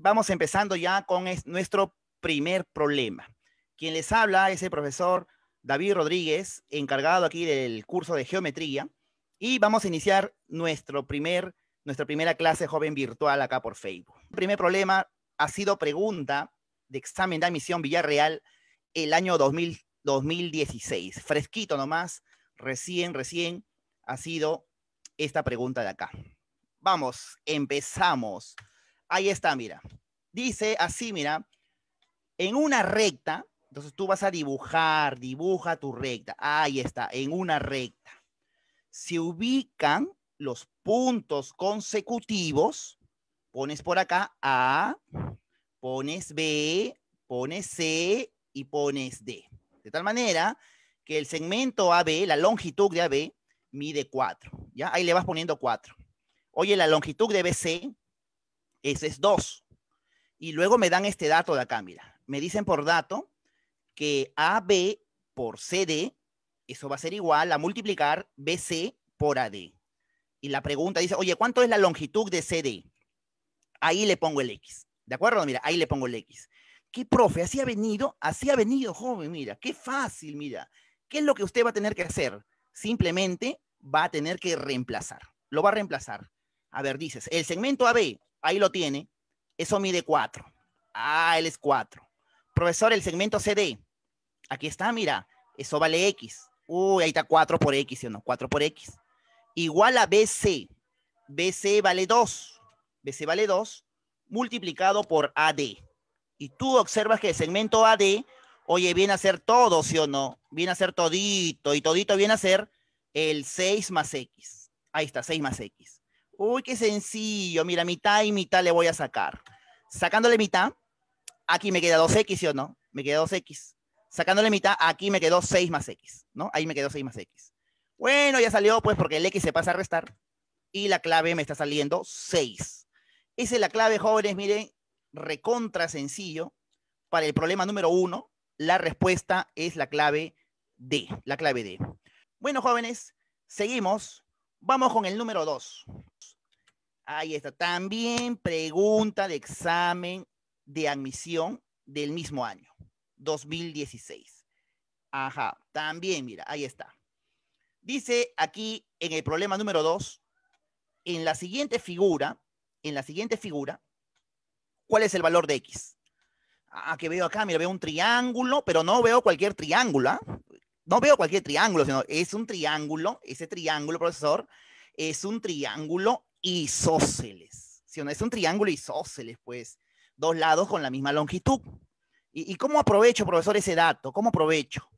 vamos empezando ya con nuestro primer problema. Quien les habla es el profesor David Rodríguez, encargado aquí del curso de geometría, y vamos a iniciar nuestro primer, nuestra primera clase joven virtual acá por Facebook. El primer problema ha sido pregunta de examen de admisión Villarreal el año 2016. Fresquito nomás, recién, recién ha sido esta pregunta de acá. Vamos, empezamos. Ahí está, mira. Dice así, mira, en una recta, entonces tú vas a dibujar, dibuja tu recta. Ahí está, en una recta. Se ubican los puntos consecutivos. Pones por acá A, pones B, pones C y pones D. De tal manera que el segmento AB, la longitud de AB, mide 4. ¿ya? Ahí le vas poniendo 4. Oye, la longitud de BC, ese es 2. Y luego me dan este dato de acá, mira. Me dicen por dato que AB por CD, eso va a ser igual a multiplicar BC por AD. Y la pregunta dice, oye, ¿cuánto es la longitud de CD? Ahí le pongo el X. ¿De acuerdo? Mira, ahí le pongo el X. ¿Qué profe? Así ha venido, así ha venido, joven, mira, qué fácil, mira. ¿Qué es lo que usted va a tener que hacer? Simplemente va a tener que reemplazar. Lo va a reemplazar. A ver, dices, el segmento AB ahí lo tiene, eso mide 4. Ah, él es 4. Profesor, el segmento CD, aquí está, mira, eso vale X. Uy, ahí está 4 por X, ¿sí o no? 4 por X. Igual a BC. BC vale 2. BC vale 2 multiplicado por AD. Y tú observas que el segmento AD, oye, viene a ser todo, ¿sí o no? Viene a ser todito, y todito viene a ser el 6 más X. Ahí está, 6 más X. Uy, qué sencillo. Mira, mitad y mitad le voy a sacar. Sacándole mitad, aquí me queda 2x, ¿sí o no? Me queda 2x. Sacándole mitad, aquí me quedó 6 más x, ¿no? Ahí me quedó 6 más x. Bueno, ya salió, pues, porque el x se pasa a restar. Y la clave me está saliendo 6. Esa es la clave, jóvenes, miren, recontra sencillo. Para el problema número 1, la respuesta es la clave D, la clave D. Bueno, jóvenes, seguimos. Vamos con el número 2. Ahí está. También pregunta de examen de admisión del mismo año, 2016. Ajá, también, mira, ahí está. Dice aquí en el problema número 2, en la siguiente figura, en la siguiente figura, ¿cuál es el valor de X? Ah, que veo acá, mira, veo un triángulo, pero no veo cualquier triángulo, ¿ah? No veo cualquier triángulo, sino es un triángulo, ese triángulo, profesor, es un triángulo isósceles. si no? Es un triángulo isósceles, pues, dos lados con la misma longitud. ¿Y, ¿Y cómo aprovecho, profesor, ese dato? ¿Cómo aprovecho?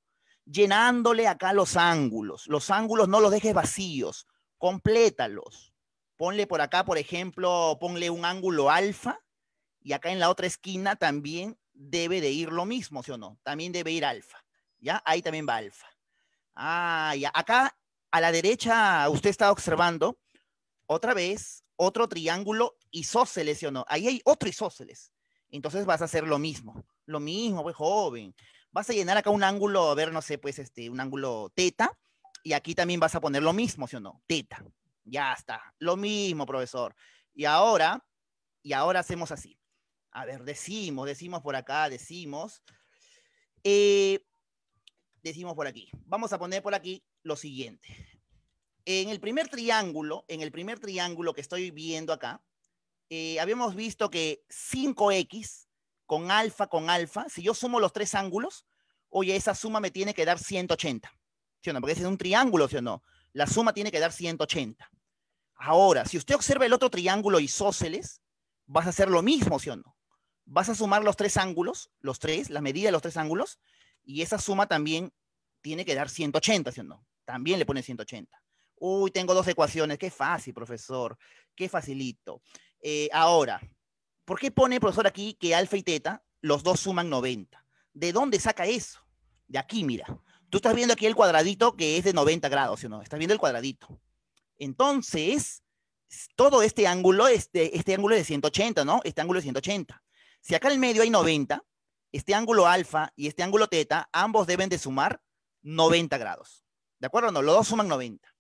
Llenándole acá los ángulos. Los ángulos no los dejes vacíos, complétalos. Ponle por acá, por ejemplo, ponle un ángulo alfa y acá en la otra esquina también debe de ir lo mismo, ¿sí o no? También debe ir alfa, ¿ya? Ahí también va alfa. Ah, ya. Acá a la derecha usted está observando otra vez, otro triángulo, isósceles, ¿sí o no? Ahí hay otro isósceles. Entonces vas a hacer lo mismo, lo mismo, pues joven. Vas a llenar acá un ángulo, a ver, no sé, pues este, un ángulo teta, y aquí también vas a poner lo mismo, ¿sí o no? Teta. Ya está, lo mismo, profesor. Y ahora, y ahora hacemos así. A ver, decimos, decimos por acá, decimos. Eh, decimos por aquí. Vamos a poner por aquí lo siguiente. En el primer triángulo, en el primer triángulo que estoy viendo acá, eh, habíamos visto que 5x con alfa con alfa, si yo sumo los tres ángulos, oye, esa suma me tiene que dar 180. ¿Sí o no? Porque ese es un triángulo, ¿sí o no? La suma tiene que dar 180. Ahora, si usted observa el otro triángulo isósceles, vas a hacer lo mismo, ¿sí o no? Vas a sumar los tres ángulos, los tres, la medida de los tres ángulos, y esa suma también tiene que dar 180, ¿sí o no? También le pone 180. Uy, tengo dos ecuaciones, qué fácil, profesor, qué facilito. Eh, ahora, ¿por qué pone profesor aquí que alfa y teta, los dos suman 90? ¿De dónde saca eso? De aquí, mira. Tú estás viendo aquí el cuadradito que es de 90 grados, ¿sí no? Estás viendo el cuadradito. Entonces, todo este ángulo, este, este ángulo es de 180, ¿no? Este ángulo es de 180. Si acá en el medio hay 90, este ángulo alfa y este ángulo teta, ambos deben de sumar 90 grados. ¿De acuerdo? No, los dos suman 90.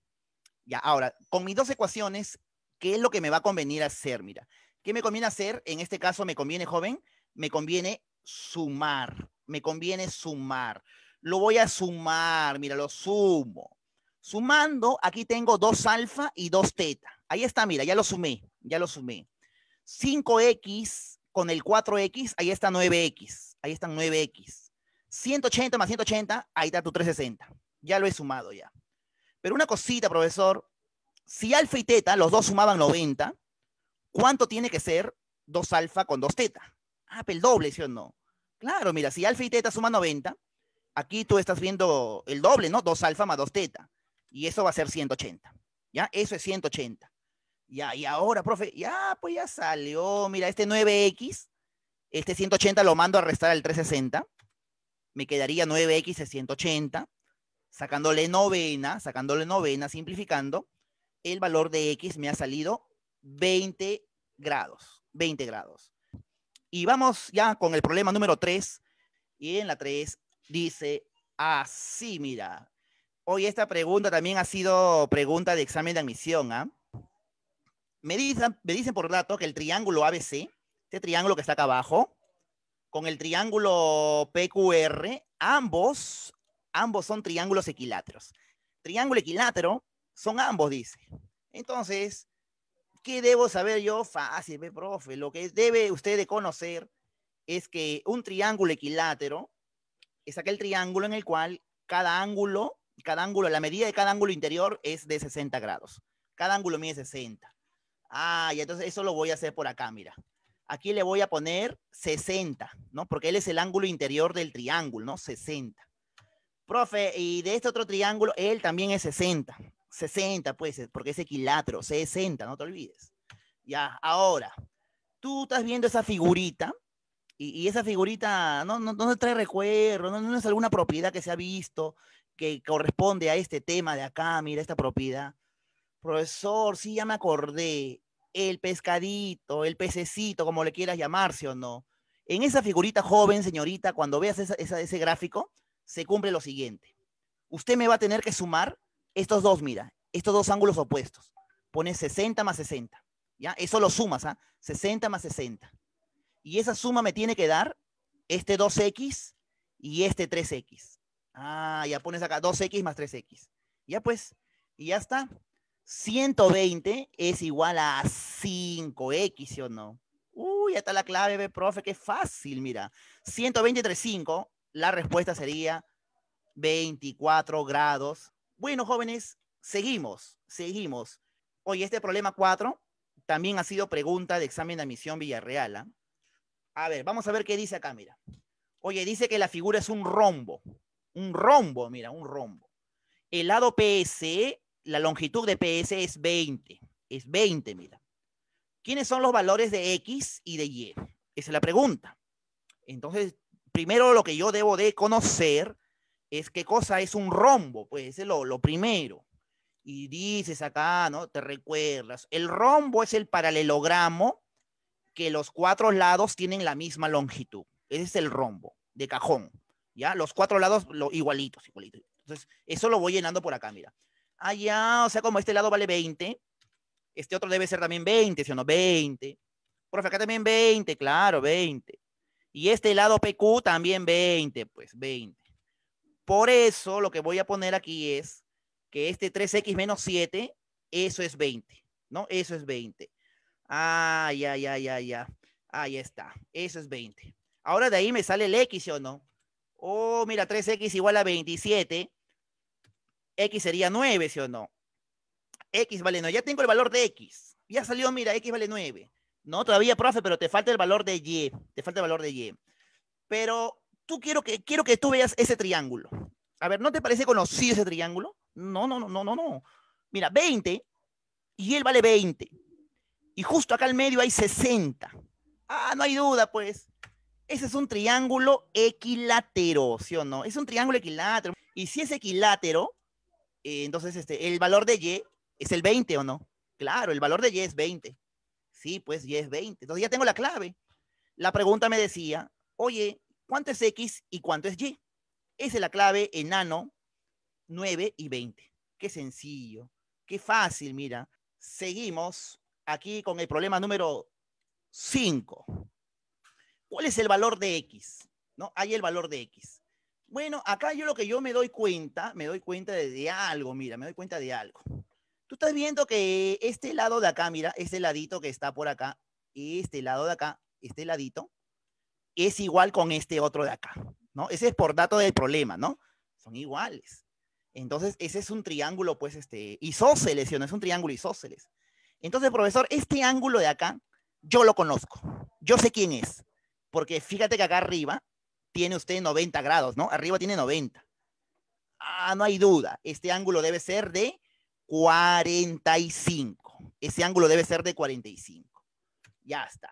Ya, ahora, con mis dos ecuaciones, ¿qué es lo que me va a convenir hacer? Mira, ¿qué me conviene hacer? En este caso, me conviene, joven, me conviene sumar. Me conviene sumar. Lo voy a sumar, mira, lo sumo. Sumando, aquí tengo 2 alfa y 2 teta. Ahí está, mira, ya lo sumé, ya lo sumé. 5x con el 4x, ahí está 9x. Ahí están 9x. 180 más 180, ahí está tu 360. Ya lo he sumado ya. Pero una cosita, profesor, si alfa y teta, los dos sumaban 90, ¿cuánto tiene que ser 2 alfa con 2 teta? Ah, pero pues el doble, ¿sí o no? Claro, mira, si alfa y teta suman 90, aquí tú estás viendo el doble, ¿no? 2 alfa más 2 teta. Y eso va a ser 180. ¿Ya? Eso es 180. Ya, y ahora, profe, ya, pues ya salió. Mira, este 9x, este 180 lo mando a restar al 360. Me quedaría 9x es 180 sacándole novena, sacándole novena, simplificando, el valor de X me ha salido 20 grados, 20 grados. Y vamos ya con el problema número 3. Y en la 3 dice así, mira. Hoy esta pregunta también ha sido pregunta de examen de admisión. ¿ah? Me, dicen, me dicen por dato que el triángulo ABC, este triángulo que está acá abajo, con el triángulo PQR, ambos, Ambos son triángulos equiláteros. Triángulo equilátero son ambos, dice. Entonces, ¿qué debo saber yo? Fácil, profe. Lo que debe usted de conocer es que un triángulo equilátero es aquel triángulo en el cual cada ángulo, cada ángulo, la medida de cada ángulo interior es de 60 grados. Cada ángulo mide 60. Ah, y entonces eso lo voy a hacer por acá, mira. Aquí le voy a poner 60, ¿no? Porque él es el ángulo interior del triángulo, ¿no? 60. Profe, y de este otro triángulo, él también es 60. 60, pues, porque es equilátero, 60, no te olvides. Ya, ahora, tú estás viendo esa figurita, y, esa figurita no, no, trae recuerdo, no, es alguna propiedad que se ha visto que corresponde a este tema de acá, mira esta propiedad. Profesor, sí, ya me acordé, el pescadito, el pececito, como le quieras llamarse o no. En esa figurita joven, señorita, cuando veas ese gráfico, se cumple lo siguiente. Usted me va a tener que sumar estos dos, mira, estos dos ángulos opuestos. Pone 60 más 60. ¿Ya? Eso lo sumas, ¿ah? 60 más 60. Y esa suma me tiene que dar este 2x y este 3x. Ah, ya pones acá 2x más 3x. Ya pues, y ya está. 120 es igual a 5x, o no? Uy, ya está la clave, profe, qué fácil, mira. 120 entre 5 la respuesta sería 24 grados. Bueno, jóvenes, seguimos, seguimos. Oye, este problema 4 también ha sido pregunta de examen de admisión Villarreal. ¿ah? A ver, vamos a ver qué dice acá, mira. Oye, dice que la figura es un rombo. Un rombo, mira, un rombo. El lado PS, la longitud de PS es 20. Es 20, mira. ¿Quiénes son los valores de X y de Y? Esa es la pregunta. Entonces, primero lo que yo debo de conocer es qué cosa es un rombo, pues ese es lo, primero. Y dices acá, ¿no? Te recuerdas. El rombo es el paralelogramo que los cuatro lados tienen la misma longitud. Ese es el rombo de cajón. ¿Ya? Los cuatro lados lo, igualitos, igualitos. Entonces, eso lo voy llenando por acá, mira. Ah, ya, o sea, como este lado vale 20, este otro debe ser también 20, ¿sí o no? 20. Profe, acá también 20, claro, 20. Y este lado PQ también 20, pues 20. Por eso lo que voy a poner aquí es que este 3x menos 7, eso es 20, ¿no? Eso es 20. Ah, ay, ya, ya, ya. Ahí está. Eso es 20. Ahora de ahí me sale el x, ¿sí o no? Oh, mira, 3x igual a 27. X sería 9, ¿sí o no? X vale 9. Ya tengo el valor de X. Ya salió, mira, X vale 9. ¿no? Todavía, profe, pero te falta el valor de Y, te falta el valor de Y. Pero tú quiero que, quiero que tú veas ese triángulo. A ver, ¿no te parece conocido ese triángulo? No, no, no, no, no, Mira, 20 y él vale 20. Y justo acá al medio hay 60. Ah, no hay duda, pues. Ese es un triángulo equilátero, ¿sí o no? Es un triángulo equilátero. Y si es equilátero, eh, entonces este, el valor de Y es el 20, ¿o no? Claro, el valor de Y es 20. Sí, pues 10, 20. Entonces ya tengo la clave. La pregunta me decía, oye, ¿cuánto es X y cuánto es Y? Esa es la clave enano 9 y 20. Qué sencillo, qué fácil, mira. Seguimos aquí con el problema número 5. ¿Cuál es el valor de X? ¿No? Hay el valor de X. Bueno, acá yo lo que yo me doy cuenta, me doy cuenta de algo, mira, me doy cuenta de algo. Tú estás viendo que este lado de acá, mira, este ladito que está por acá, este lado de acá, este ladito, es igual con este otro de acá, ¿no? Ese es por dato del problema, ¿no? Son iguales. Entonces, ese es un triángulo, pues, este, isósceles, ¿no? Es un triángulo isósceles. Entonces, profesor, este ángulo de acá, yo lo conozco. Yo sé quién es. Porque fíjate que acá arriba tiene usted 90 grados, ¿no? Arriba tiene 90. Ah, no hay duda. Este ángulo debe ser de 45. Ese ángulo debe ser de 45. Ya está.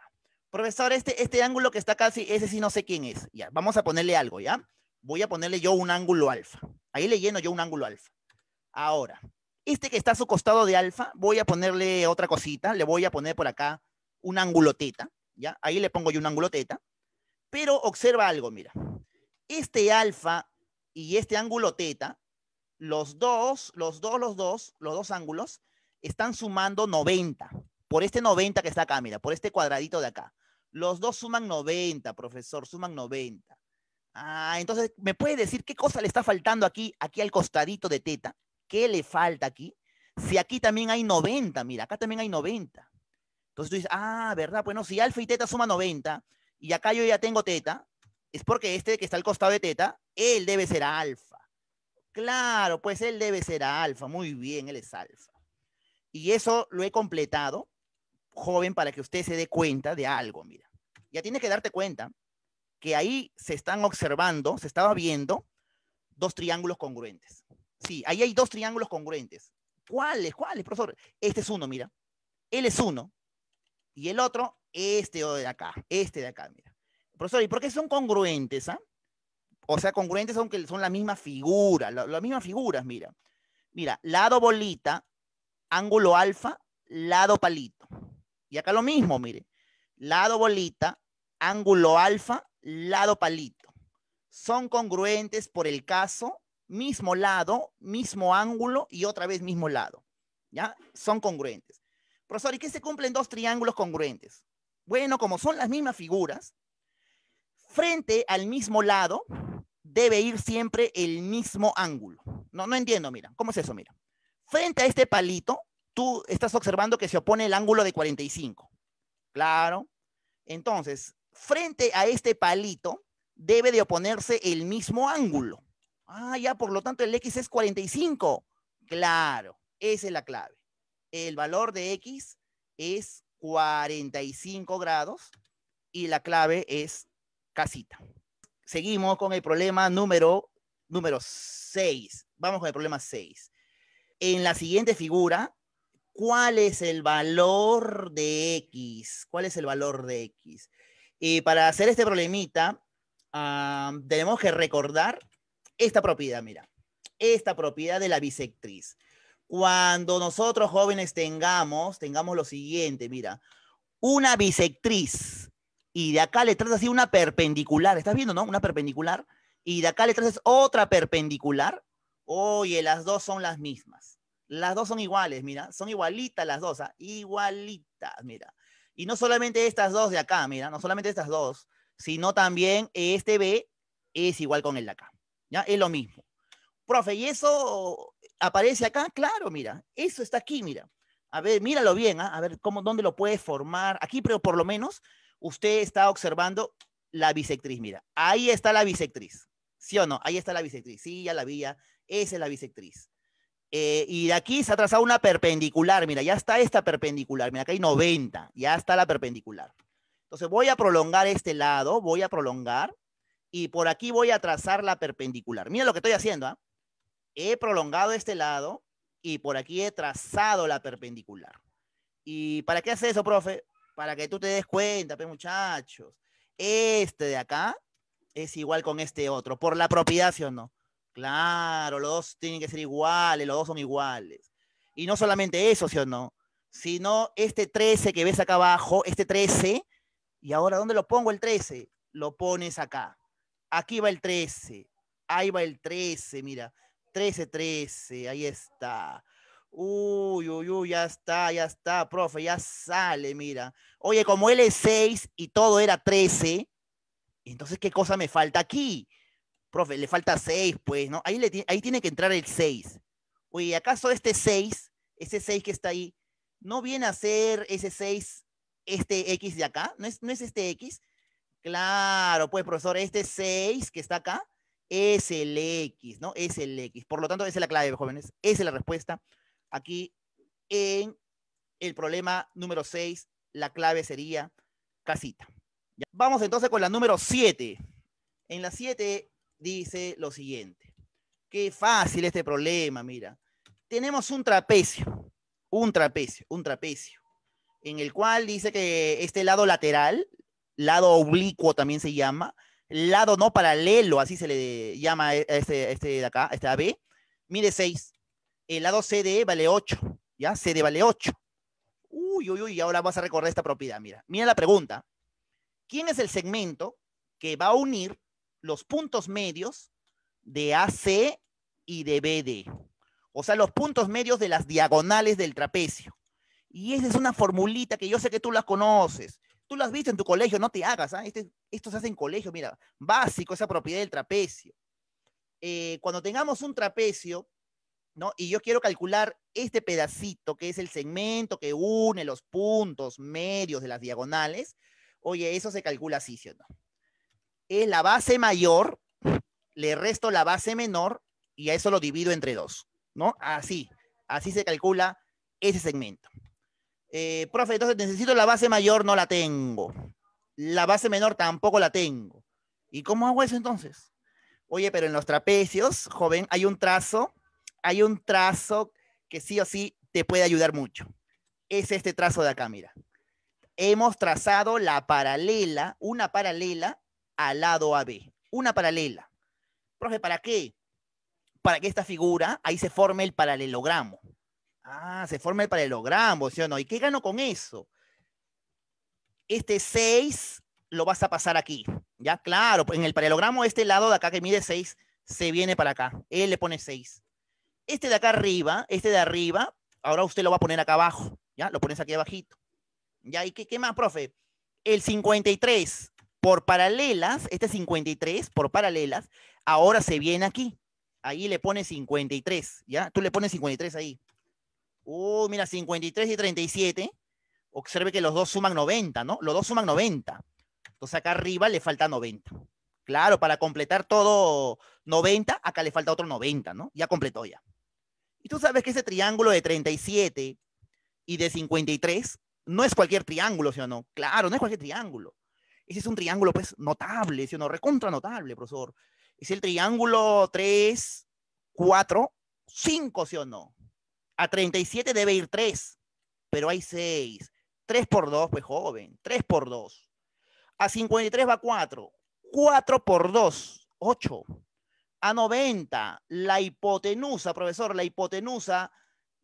Profesor, este, este ángulo que está casi, ese sí no sé quién es. Ya, vamos a ponerle algo, ¿ya? Voy a ponerle yo un ángulo alfa. Ahí le lleno yo un ángulo alfa. Ahora, este que está a su costado de alfa, voy a ponerle otra cosita. Le voy a poner por acá un ángulo teta, ¿ya? Ahí le pongo yo un ángulo teta. Pero observa algo, mira. Este alfa y este ángulo teta los dos, los dos, los dos, los dos ángulos están sumando 90. Por este 90 que está acá, mira, por este cuadradito de acá. Los dos suman 90, profesor, suman 90. Ah, entonces, ¿me puede decir qué cosa le está faltando aquí, aquí al costadito de teta? ¿Qué le falta aquí? Si aquí también hay 90, mira, acá también hay 90. Entonces tú dices, ah, ¿verdad? Bueno, si alfa y teta suman 90 y acá yo ya tengo teta, es porque este que está al costado de teta, él debe ser alfa. Claro, pues él debe ser alfa. Muy bien, él es alfa. Y eso lo he completado, joven, para que usted se dé cuenta de algo, mira. Ya tienes que darte cuenta que ahí se están observando, se estaba viendo dos triángulos congruentes. Sí, ahí hay dos triángulos congruentes. ¿Cuáles? ¿Cuáles, profesor? Este es uno, mira. Él es uno. Y el otro, este de acá, este de acá, mira. Profesor, ¿y por qué son congruentes? Ah? O sea, congruentes aunque son las misma figura, las mismas figuras, mira. Mira, lado bolita, ángulo alfa, lado palito. Y acá lo mismo, mire. Lado bolita, ángulo alfa, lado palito. Son congruentes por el caso, mismo lado, mismo ángulo y otra vez mismo lado. ¿Ya? Son congruentes. Profesor, ¿y qué se cumplen dos triángulos congruentes? Bueno, como son las mismas figuras, frente al mismo lado, debe ir siempre el mismo ángulo. No, no entiendo, mira. ¿Cómo es eso? Mira. Frente a este palito, tú estás observando que se opone el ángulo de 45. Claro. Entonces, frente a este palito, debe de oponerse el mismo ángulo. Ah, ya, por lo tanto, el X es 45. Claro, esa es la clave. El valor de X es 45 grados y la clave es casita seguimos con el problema número, número 6. Vamos con el problema 6. En la siguiente figura, ¿cuál es el valor de X? ¿Cuál es el valor de X? Y eh, para hacer este problemita, tenemos que recordar esta propiedad, mira, esta propiedad de la bisectriz. Cuando nosotros jóvenes tengamos, tengamos lo siguiente, mira, una bisectriz y de acá le trazas así una perpendicular, ¿estás viendo, no? Una perpendicular, y de acá le trazas otra perpendicular, oye, las dos son las mismas. Las dos son iguales, mira, son igualitas las dos, ah, igualitas, mira. Y no solamente estas dos de acá, mira, no solamente estas dos, sino también este B es igual con el de acá, ¿ya? Es lo mismo. Profe, ¿y eso aparece acá? Claro, mira, eso está aquí, mira. A ver, míralo bien, ¿ah? a ver cómo, dónde lo puedes formar. Aquí, pero por lo menos, usted está observando la bisectriz, mira, ahí está la bisectriz, ¿sí o no? Ahí está la bisectriz, sí, ya la vi, esa es la bisectriz. Eh, y de aquí se ha trazado una perpendicular, mira, ya está esta perpendicular, mira, acá hay 90, ya está la perpendicular. Entonces voy a prolongar este lado, voy a prolongar, y por aquí voy a trazar la perpendicular. Mira lo que estoy haciendo, ¿ah? He prolongado este lado y por aquí he trazado la perpendicular. ¿Y para qué hace eso, profe? para que tú te des cuenta, pues, muchachos. Este de acá es igual con este otro, por la propiedad, ¿sí o no? Claro, los dos tienen que ser iguales, los dos son iguales. Y no solamente eso, ¿sí o no? Sino este 13 que ves acá abajo, este 13, y ahora ¿dónde lo pongo el 13? Lo pones acá. Aquí va el 13, ahí va el 13, mira, 13, 13, ahí está. Uy, uy, uy, ya está, ya está, profe, ya sale, mira. Oye, como él es 6 y todo era 13, entonces, ¿qué cosa me falta aquí? Profe, le falta 6, pues, ¿no? Ahí, le, ahí tiene que entrar el 6. Oye, ¿acaso este 6, ese 6 que está ahí, no viene a ser ese 6, este X de acá? ¿No es, no es este X? Claro, pues, profesor, este 6 que está acá es el X, ¿no? Es el X. Por lo tanto, esa es la clave, jóvenes. Esa es la respuesta. Aquí en el problema número 6, la clave sería casita. Vamos entonces con la número 7. En la 7 dice lo siguiente. Qué fácil este problema, mira. Tenemos un trapecio, un trapecio, un trapecio, en el cual dice que este lado lateral, lado oblicuo también se llama, lado no paralelo, así se le llama a este, este de acá, este AB, mide 6 el lado CD e vale 8, ¿ya? CD vale 8. Uy, uy, uy, ahora vas a recorrer esta propiedad, mira. Mira la pregunta. ¿Quién es el segmento que va a unir los puntos medios de AC y de BD? O sea, los puntos medios de las diagonales del trapecio. Y esa es una formulita que yo sé que tú la conoces. Tú la has visto en tu colegio, no te hagas. ¿ah? Este, esto se hace en colegio, mira, básico, esa propiedad del trapecio. Eh, cuando tengamos un trapecio y yo quiero calcular este pedacito que es el segmento que une los puntos medios de las diagonales. Oye, eso se calcula así, ¿sí o no? Es la base mayor, le resto la base menor y a eso lo divido entre dos, ¿no? Así, así se calcula ese segmento. Eh, profe, entonces necesito la base mayor, no la tengo. La base menor tampoco la tengo. ¿Y cómo hago eso entonces? Oye, pero en los trapecios, joven, hay un trazo hay un trazo que sí o sí te puede ayudar mucho. Es este trazo de acá, mira. Hemos trazado la paralela, una paralela al lado AB. Una paralela. Profe, ¿para qué? Para que esta figura, ahí se forme el paralelogramo. Ah, se forma el paralelogramo, ¿sí o no? ¿Y qué gano con eso? Este 6 lo vas a pasar aquí. Ya, claro, pues en el paralelogramo este lado de acá que mide 6 se viene para acá. Él le pone 6. Este de acá arriba, este de arriba, ahora usted lo va a poner acá abajo, ¿ya? Lo pones aquí abajito. ¿Ya? ¿Y qué, más, profe? El 53 por paralelas, este 53 por paralelas, ahora se viene aquí. Ahí le pone 53, ¿ya? Tú le pones 53 ahí. Uh, mira, 53 y 37. Observe que los dos suman 90, ¿no? Los dos suman 90. Entonces acá arriba le falta 90. Claro, para completar todo 90, acá le falta otro 90, ¿no? Ya completó ya. Y tú sabes que ese triángulo de 37 y de 53 no es cualquier triángulo, ¿sí o no? Claro, no es cualquier triángulo. Ese es un triángulo, pues, notable, ¿sí o no? Recontra notable, profesor. Es el triángulo 3, 4, 5, ¿sí o no? A 37 debe ir 3, pero hay 6. 3 por 2, pues, joven. 3 por 2. A 53 va 4. 4 por 2, 8 a 90, la hipotenusa, profesor, la hipotenusa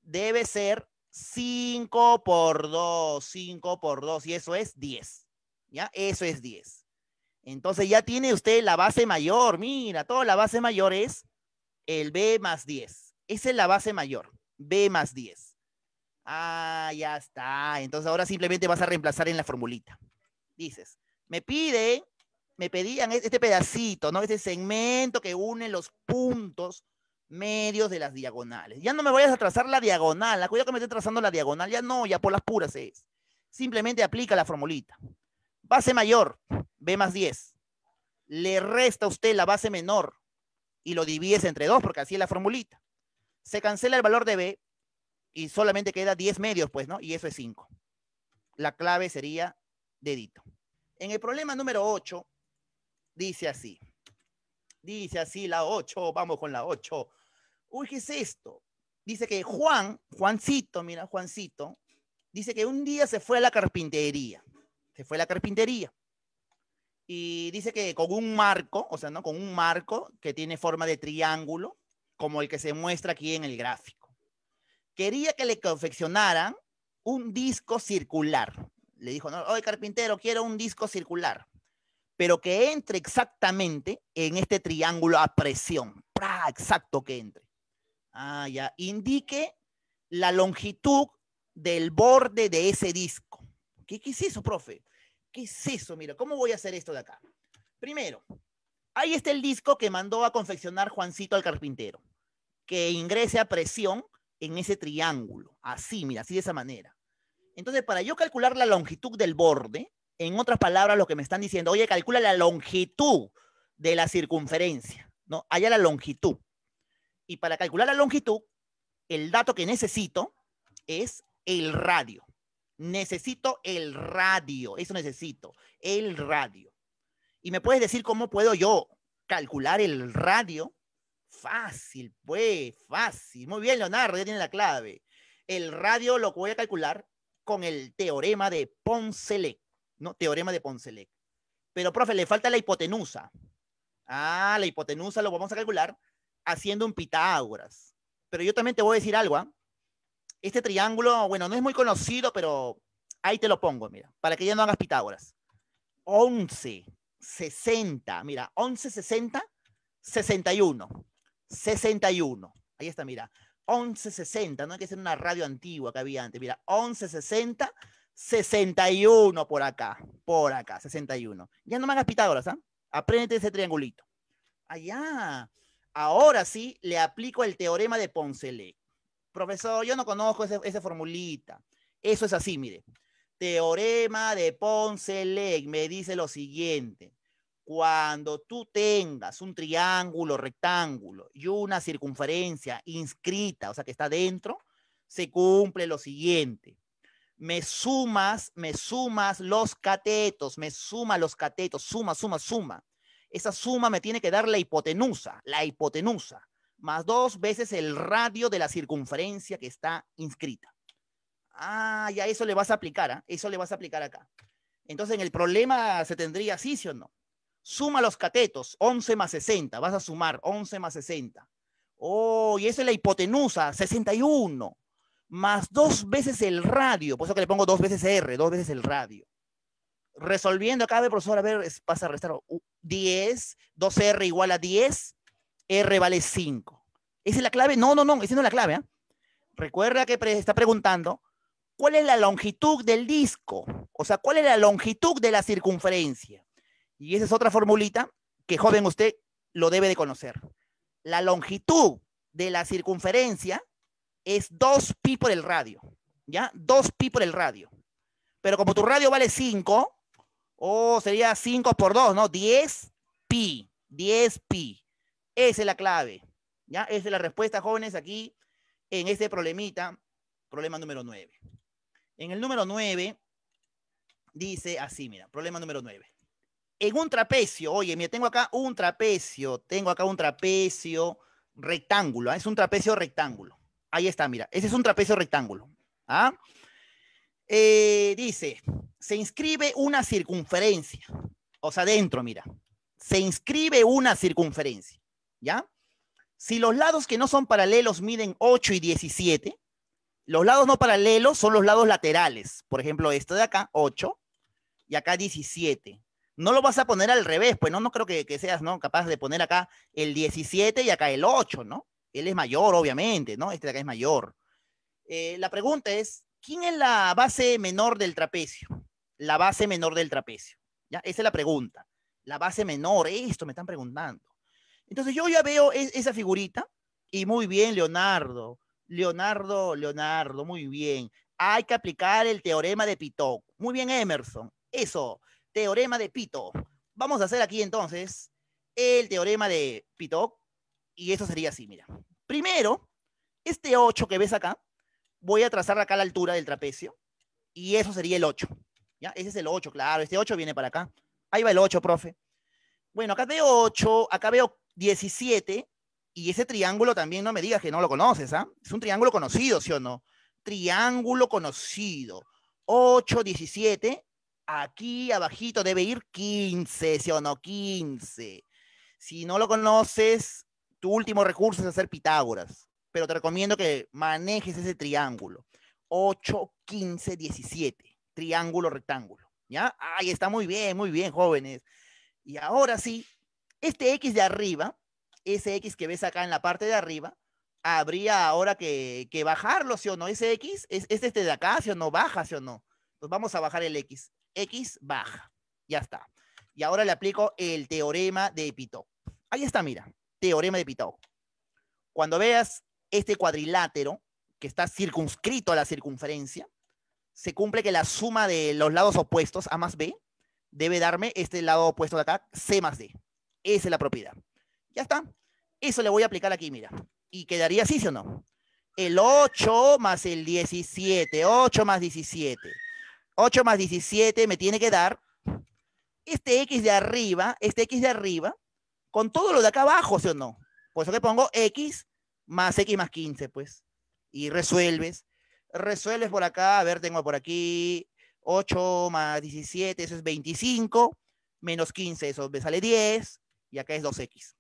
debe ser 5 por 2, 5 por 2, y eso es 10. ¿Ya? Eso es 10. Entonces ya tiene usted la base mayor. Mira, toda la base mayor es el B más 10. Esa es la base mayor, B más 10. Ah, ya está. Entonces ahora simplemente vas a reemplazar en la formulita. Dices, me pide me pedían e-, este pedacito, ¿no? Este segmento que une los puntos medios de las diagonales. Ya no me vayas a trazar la diagonal, la cuidado que me esté trazando la diagonal, ya no, ya por las puras es. Simplemente aplica la formulita. Base mayor, B más 10. Le resta a usted la base menor y lo divides entre dos, porque así es la formulita. Se cancela el valor de B y solamente queda 10 medios, pues, ¿no? Y eso es 5. La clave sería dedito. En el problema número 8, Dice así. Dice así la 8, vamos con la 8. Uy, ¿qué es esto? Dice que Juan, Juancito, mira, Juancito, dice que un día se fue a la carpintería. Se fue a la carpintería. Y dice que con un marco, o sea, ¿no? Con un marco que tiene forma de triángulo, como el que se muestra aquí en el gráfico. Quería que le confeccionaran un disco circular. Le dijo, no, oye, carpintero, quiero un disco circular pero que entre exactamente en este triángulo a presión. Exacto que entre. Ah, ya. Indique la longitud del borde de ese disco. ¿Qué, ¿Qué, es eso, profe? ¿Qué es eso? Mira, ¿cómo voy a hacer esto de acá? Primero, ahí está el disco que mandó a confeccionar Juancito al carpintero, que ingrese a presión en ese triángulo. Así, mira, así de esa manera. Entonces, para yo calcular la longitud del borde, en otras palabras, lo que me están diciendo, oye, calcula la longitud de la circunferencia, ¿no? Allá la longitud. Y para calcular la longitud, el dato que necesito es el radio. Necesito el radio, eso necesito, el radio. Y me puedes decir cómo puedo yo calcular el radio. Fácil, pues, fácil. Muy bien, Leonardo, ya tiene la clave. El radio lo voy a calcular con el teorema de Poncelet. ¿no? Teorema de Poncelec. Pero, profe, le falta la hipotenusa. Ah, la hipotenusa lo vamos a calcular haciendo un Pitágoras. Pero yo también te voy a decir algo, ¿ah? Este triángulo, bueno, no es muy conocido, pero ahí te lo pongo, mira, para que ya no hagas Pitágoras. 11, 60, mira, 11, 60, 61, 61. Ahí está, mira, 60 no hay que ser una radio antigua que había antes, mira, 1160, 61 por acá, por acá, 61. Ya no me hagas Pitágoras, ¿ah? aprende ese triangulito. Allá. Ahora sí, le aplico el teorema de Poncelet. Profesor, yo no conozco esa formulita. Eso es así, mire. Teorema de Poncelet me dice lo siguiente. Cuando tú tengas un triángulo rectángulo y una circunferencia inscrita, o sea que está dentro, se cumple lo siguiente me sumas, me sumas los catetos, me suma los catetos, suma, suma, suma. Esa suma me tiene que dar la hipotenusa, la hipotenusa, más dos veces el radio de la circunferencia que está inscrita. Ah, ya eso le vas a aplicar, ¿ah? eso le vas a aplicar acá. Entonces en el problema se tendría sí, ¿sí o no? Suma los catetos, 11 más 60, vas a sumar 11 más 60. Oh, y esa es la hipotenusa, 61 más dos veces el radio, por eso que le pongo dos veces R, dos veces el radio. Resolviendo acá, ver profesor, a ver, pasa a restar 10, 2R igual a 10, R vale 5. ¿Esa es la clave? No, no, no, esa no es la clave. ¿ah? Recuerda que está preguntando, ¿cuál es la longitud del disco? O sea, ¿cuál es la longitud de la circunferencia? Y esa es otra formulita que, joven, usted lo debe de conocer. La longitud de la circunferencia es 2pi por el radio, ¿ya? 2pi por el radio. Pero como tu radio vale 5, o sería 5 por 2, ¿no? 10 pi, 10 pi. Esa es la clave, ¿ya? Esa es la respuesta, jóvenes, aquí en este problemita, problema número 9. En el número 9 dice así, mira, problema número 9. En un trapecio, oye, mira, tengo acá un trapecio, tengo acá un trapecio rectángulo, ¿ah? es un trapecio rectángulo. Ahí está, mira. Ese es un trapecio rectángulo. ¿ah? Eh, dice, se inscribe una circunferencia. O sea, dentro, mira. Se inscribe una circunferencia. ¿Ya? Si los lados que no son paralelos miden 8 y 17, los lados no paralelos son los lados laterales. Por ejemplo, esto de acá, 8, y acá 17. No lo vas a poner al revés, pues no, no creo que, que seas ¿no? capaz de poner acá el 17 y acá el 8, ¿no? Él es mayor, obviamente, ¿no? Este de acá es mayor. Eh, la pregunta es, ¿quién es la base menor del trapecio? La base menor del trapecio. ¿Ya? Esa es la pregunta. La base menor, esto me están preguntando. Entonces yo ya veo e, esa figurita y muy bien, Leonardo. Leonardo, Leonardo, muy bien. Hay que aplicar el teorema de Pitó. Muy bien, Emerson. Eso, teorema de Pitó. Vamos a hacer aquí entonces el teorema de Pitó. Y eso sería así, mira. Primero, este 8 que ves acá, voy a trazar acá la altura del trapecio. Y eso sería el 8. ¿Ya? Ese es el 8, claro. Este 8 viene para acá. Ahí va el 8, profe. Bueno, acá veo 8, acá veo 17. Y ese triángulo también no me digas que no lo conoces, ¿ah? Es un triángulo conocido, ¿sí o no? Triángulo conocido. 8, 17. Aquí abajito debe ir 15, ¿sí o no? 15. Si no lo conoces, tu último recurso es hacer Pitágoras, pero te recomiendo que manejes ese triángulo. 8, 15, 17. Triángulo rectángulo. ¿Ya? Ahí está muy bien, muy bien, jóvenes. Y ahora sí, este X de arriba, ese X que ves acá en la parte de arriba, habría ahora que, bajarlo, ¿sí o no? Ese X, es, este de acá, ¿sí o no? Baja, ¿sí o no? Entonces vamos a bajar el X. X baja. Ya está. Y ahora le aplico el teorema de Pitó. Ahí está, mira teorema de Pitágoras. Cuando veas este cuadrilátero, que está circunscrito a la circunferencia, se cumple que la suma de los lados opuestos, A más B, debe darme este lado opuesto de acá, C más D. Esa es la propiedad. Ya está. Eso le voy a aplicar aquí, mira. Y quedaría así, ¿sí o no? El 8 más el 17, 8 más 17. 8 más 17 me tiene que dar este X de arriba, este X de arriba, con todo lo de acá abajo, ¿sí o no? Por eso te pongo X más X más 15, pues. Y resuelves. Resuelves por acá, a ver, tengo por aquí 8 más 17, eso es 25, menos 15, eso me sale 10, y acá es 2X.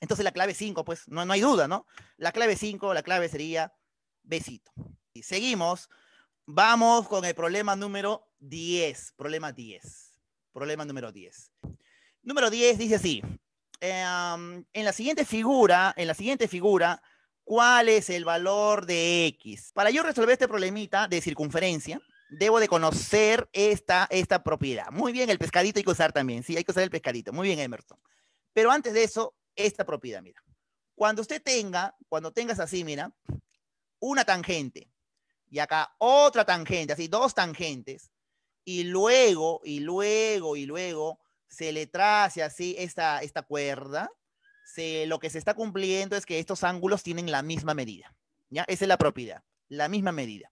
Entonces la clave 5, pues, no, no hay duda, ¿no? La clave 5, la clave sería besito. Y seguimos. Vamos con el problema número 10. Problema 10. Problema número 10. Número 10 dice así. Em, en la siguiente figura, en la siguiente figura, ¿cuál es el valor de X? Para yo resolver este problemita de circunferencia, debo de conocer esta, esta propiedad. Muy bien, el pescadito hay que usar también, sí, hay que usar el pescadito. Muy bien, Emerson. Pero antes de eso, esta propiedad, mira. Cuando usted tenga, cuando tengas así, mira, una tangente y acá otra tangente, así dos tangentes, y luego, y luego, y luego, se le trace así esta, esta cuerda, se, lo que se está cumpliendo es que estos ángulos tienen la misma medida. ¿ya? Esa es la propiedad, la misma medida.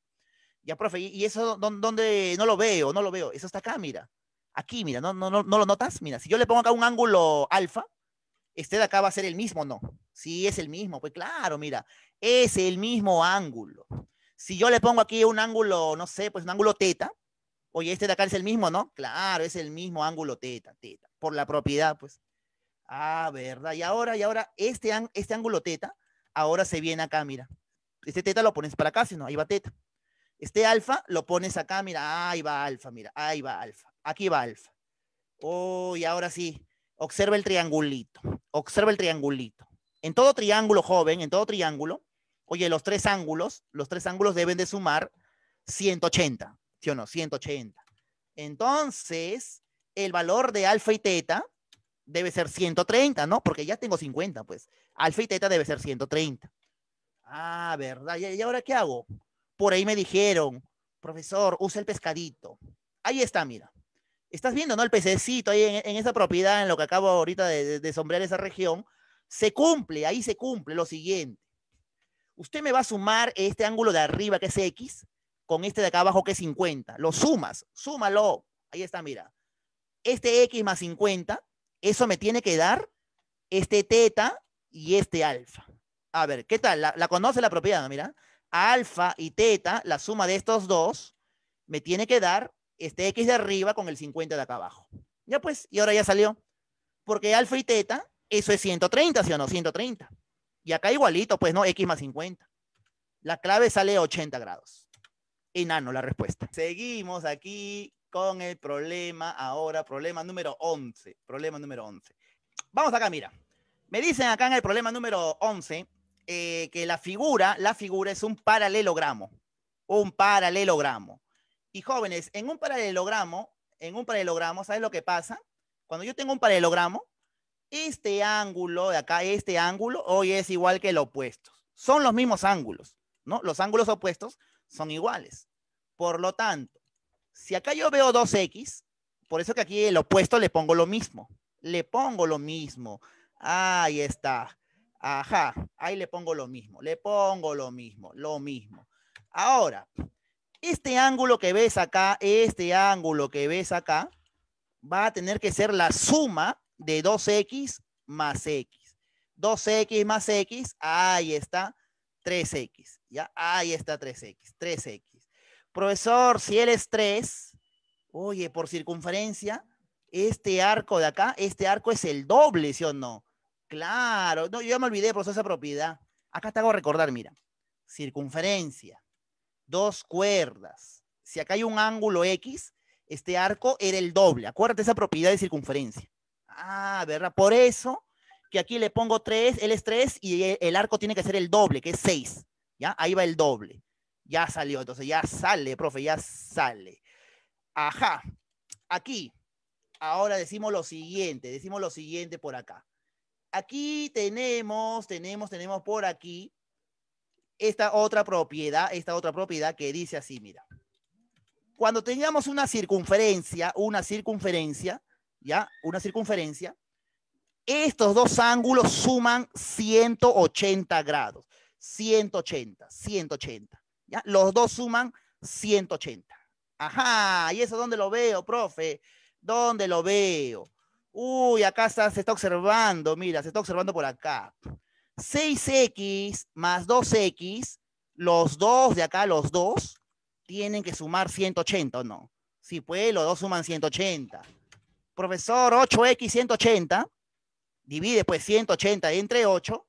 Ya, profe, y eso dónde no lo veo, no lo veo, eso está acá, mira. Aquí, mira, no, no, no, no lo notas, mira, si yo le pongo acá un ángulo alfa, este de acá va a ser el mismo, no. Sí, es el mismo, pues claro, mira, es el mismo ángulo. Si yo le pongo aquí un ángulo, no sé, pues un ángulo teta, Oye, este de acá es el mismo, ¿no? Claro, es el mismo ángulo teta, teta, por la propiedad, pues. Ah, ¿verdad? Y ahora, y ahora, este, este, ángulo teta, ahora se viene acá, mira. Este teta lo pones para acá, si no, ahí va teta. Este alfa lo pones acá, mira, ahí va alfa, mira, ahí va alfa. Aquí va alfa. Oh, y ahora sí, observa el triangulito, observa el triangulito. En todo triángulo, joven, en todo triángulo, oye, los tres ángulos, los tres ángulos deben de sumar 180. ¿sí o no? 180. Entonces, el valor de alfa y teta debe ser 130, ¿no? Porque ya tengo 50, pues. Alfa y teta debe ser 130. Ah, ¿verdad? ¿Y, ahora qué hago? Por ahí me dijeron, profesor, usa el pescadito. Ahí está, mira. Estás viendo, ¿no? El pececito ahí en, esa propiedad, en lo que acabo ahorita de sombrear esa región. Se cumple, ahí se cumple lo siguiente. Usted me va a sumar este ángulo de arriba, que es X, con este de acá abajo que es 50. Lo sumas, súmalo. Ahí está, mira. Este X más 50, eso me tiene que dar este teta y este alfa. A ver, ¿qué tal? La, conoce la propiedad, mira. Alfa y teta, la suma de estos dos, me tiene que dar este X de arriba con el 50 de acá abajo. Ya pues, y ahora ya salió. Porque alfa y teta, eso es 130, ¿sí o no? 130. Y acá igualito, pues, ¿no? X más 50. La clave sale 80 grados enano la respuesta. Seguimos aquí con el problema ahora, problema número 11, problema número 11. Vamos acá, mira. Me dicen acá en el problema número 11 eh, que la figura, la figura es un paralelogramo, un paralelogramo. Y jóvenes, en un paralelogramo, en un paralelogramo, ¿sabes lo que pasa? Cuando yo tengo un paralelogramo, este ángulo de acá, este ángulo, hoy es igual que el opuesto. Son los mismos ángulos, ¿no? Los ángulos opuestos son iguales. Por lo tanto, si acá yo veo 2x, por eso que aquí el opuesto le pongo lo mismo. Le pongo lo mismo. Ahí está. Ajá, ahí le pongo lo mismo. Le pongo lo mismo, lo mismo. Ahora, este ángulo que ves acá, este ángulo que ves acá, va a tener que ser la suma de 2x más x. 2x más x, ahí está, 3x. ¿ya? Ahí está 3x, 3x. Profesor, si él es 3, oye, por circunferencia, este arco de acá, este arco es el doble, ¿sí o no? Claro, no, yo ya me olvidé, profesor, esa propiedad. Acá te hago recordar, mira, circunferencia, dos cuerdas. Si acá hay un ángulo X, este arco era el doble. Acuérdate esa propiedad de circunferencia. Ah, ¿verdad? Por eso que aquí le pongo 3, él es 3 y el arco tiene que ser el doble, que es 6. Ahí va el doble. Ya salió, entonces ya sale, profe, ya sale. Ajá, aquí, ahora decimos lo siguiente, decimos lo siguiente por acá. Aquí tenemos, tenemos, tenemos por aquí esta otra propiedad, esta otra propiedad que dice así, mira. Cuando tengamos una circunferencia, una circunferencia, ¿ya? Una circunferencia, estos dos ángulos suman 180 grados. 180, 180. ¿ya? Los dos suman 180. Ajá, ¿y eso dónde lo veo, profe? ¿Dónde lo veo? Uy, acá está, se está observando, mira, se está observando por acá. 6x más 2x, los dos de acá, los dos, tienen que sumar 180, no? Sí, pues, los dos suman 180. Profesor, 8x, 180. Divide, pues, 180 entre 8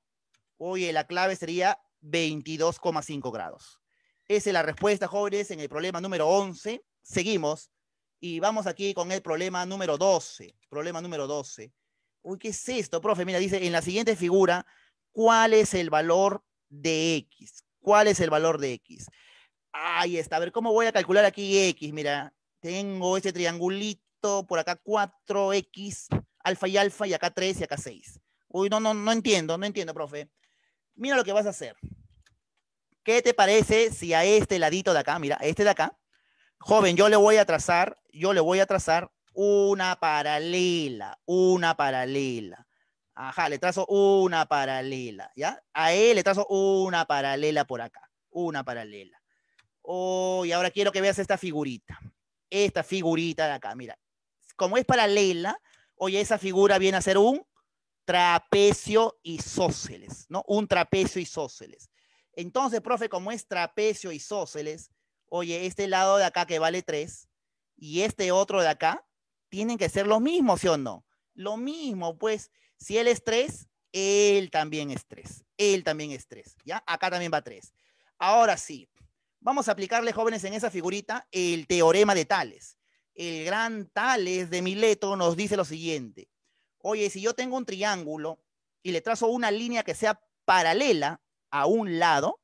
Oye, la clave sería 22,5 grados. Esa es la respuesta, jóvenes, en el problema número 11. Seguimos y vamos aquí con el problema número 12. Problema número 12. Uy, ¿qué es esto, profe? Mira, dice, en la siguiente figura, ¿cuál es el valor de X? ¿Cuál es el valor de X? Ahí está. A ver, ¿cómo voy a calcular aquí X? Mira, tengo este triangulito, por acá 4X, alfa y alfa, y acá 3 y acá 6. Uy, no, no, no entiendo, no entiendo, profe mira lo que vas a hacer. ¿Qué te parece si a este ladito de acá, mira, a este de acá, joven, yo le voy a trazar, yo le voy a trazar una paralela, una paralela. Ajá, le trazo una paralela, ¿ya? A él le trazo una paralela por acá, una paralela. Oh, y ahora quiero que veas esta figurita, esta figurita de acá, mira. Como es paralela, oye, esa figura viene a ser un trapecio isósceles, ¿no? Un trapecio isósceles. Entonces, profe, como es trapecio isósceles, oye, este lado de acá que vale 3 y este otro de acá, tienen que ser lo mismo, ¿sí o no? Lo mismo, pues, si él es 3, él también es 3. Él también es 3, ¿ya? Acá también va 3. Ahora sí, vamos a aplicarle, jóvenes, en esa figurita el teorema de Tales. El gran Tales de Mileto nos dice lo siguiente. Oye, si yo tengo un triángulo y le trazo una línea que sea paralela a un lado,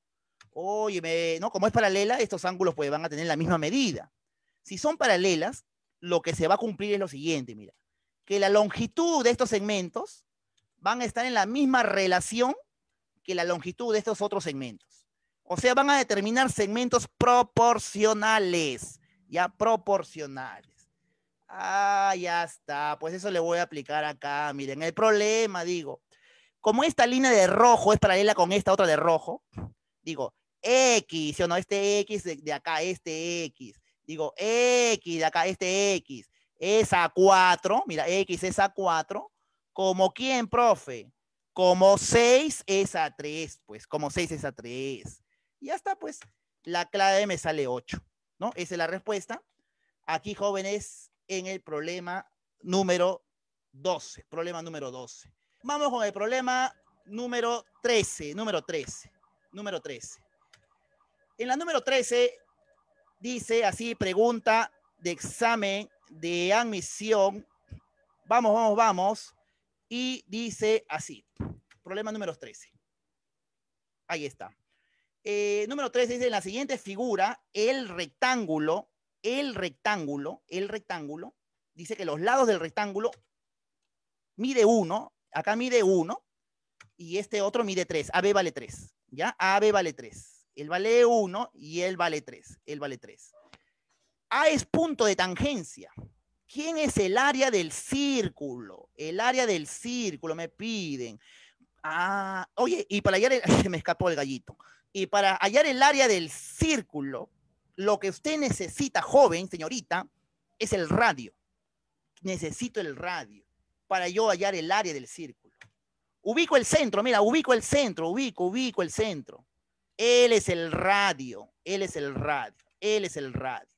oye, ¿no? como es paralela, estos ángulos pues, van a tener la misma medida. Si son paralelas, lo que se va a cumplir es lo siguiente, mira, que la longitud de estos segmentos van a estar en la misma relación que la longitud de estos otros segmentos. O sea, van a determinar segmentos proporcionales, ya proporcionales. Ah, ya está. Pues eso le voy a aplicar acá. Miren, el problema, digo, como esta línea de rojo es paralela con esta otra de rojo, digo, X, o no? Este X de, acá, este X. Digo, X de acá, este X. Es A4, mira, X es A4. ¿Como quién, profe? Como 6 es A3, pues, como 6 es A3. Y ya está, pues, la clave me sale 8, ¿no? Esa es la respuesta. Aquí, jóvenes, en el problema número 12. Problema número 12. Vamos con el problema número 13. Número 13. Número 13. En la número 13 dice así, pregunta de examen de admisión. Vamos, vamos, vamos. Y dice así. Problema número 13. Ahí está. Eh, número 13 dice, en la siguiente figura, el rectángulo el rectángulo, el rectángulo, dice que los lados del rectángulo mide 1, acá mide 1 y este otro mide 3, AB vale 3, ¿ya? AB vale 3, él vale 1 y él vale 3, él vale 3. A es punto de tangencia. ¿Quién es el área del círculo? El área del círculo, me piden. Ah, oye, y para hallar, el, se me escapó el gallito. Y para hallar el área del círculo, lo que usted necesita, joven, señorita, es el radio. Necesito el radio para yo hallar el área del círculo. Ubico el centro, mira, ubico el centro, ubico, ubico el centro. Él es el radio, él es el radio, él es el radio.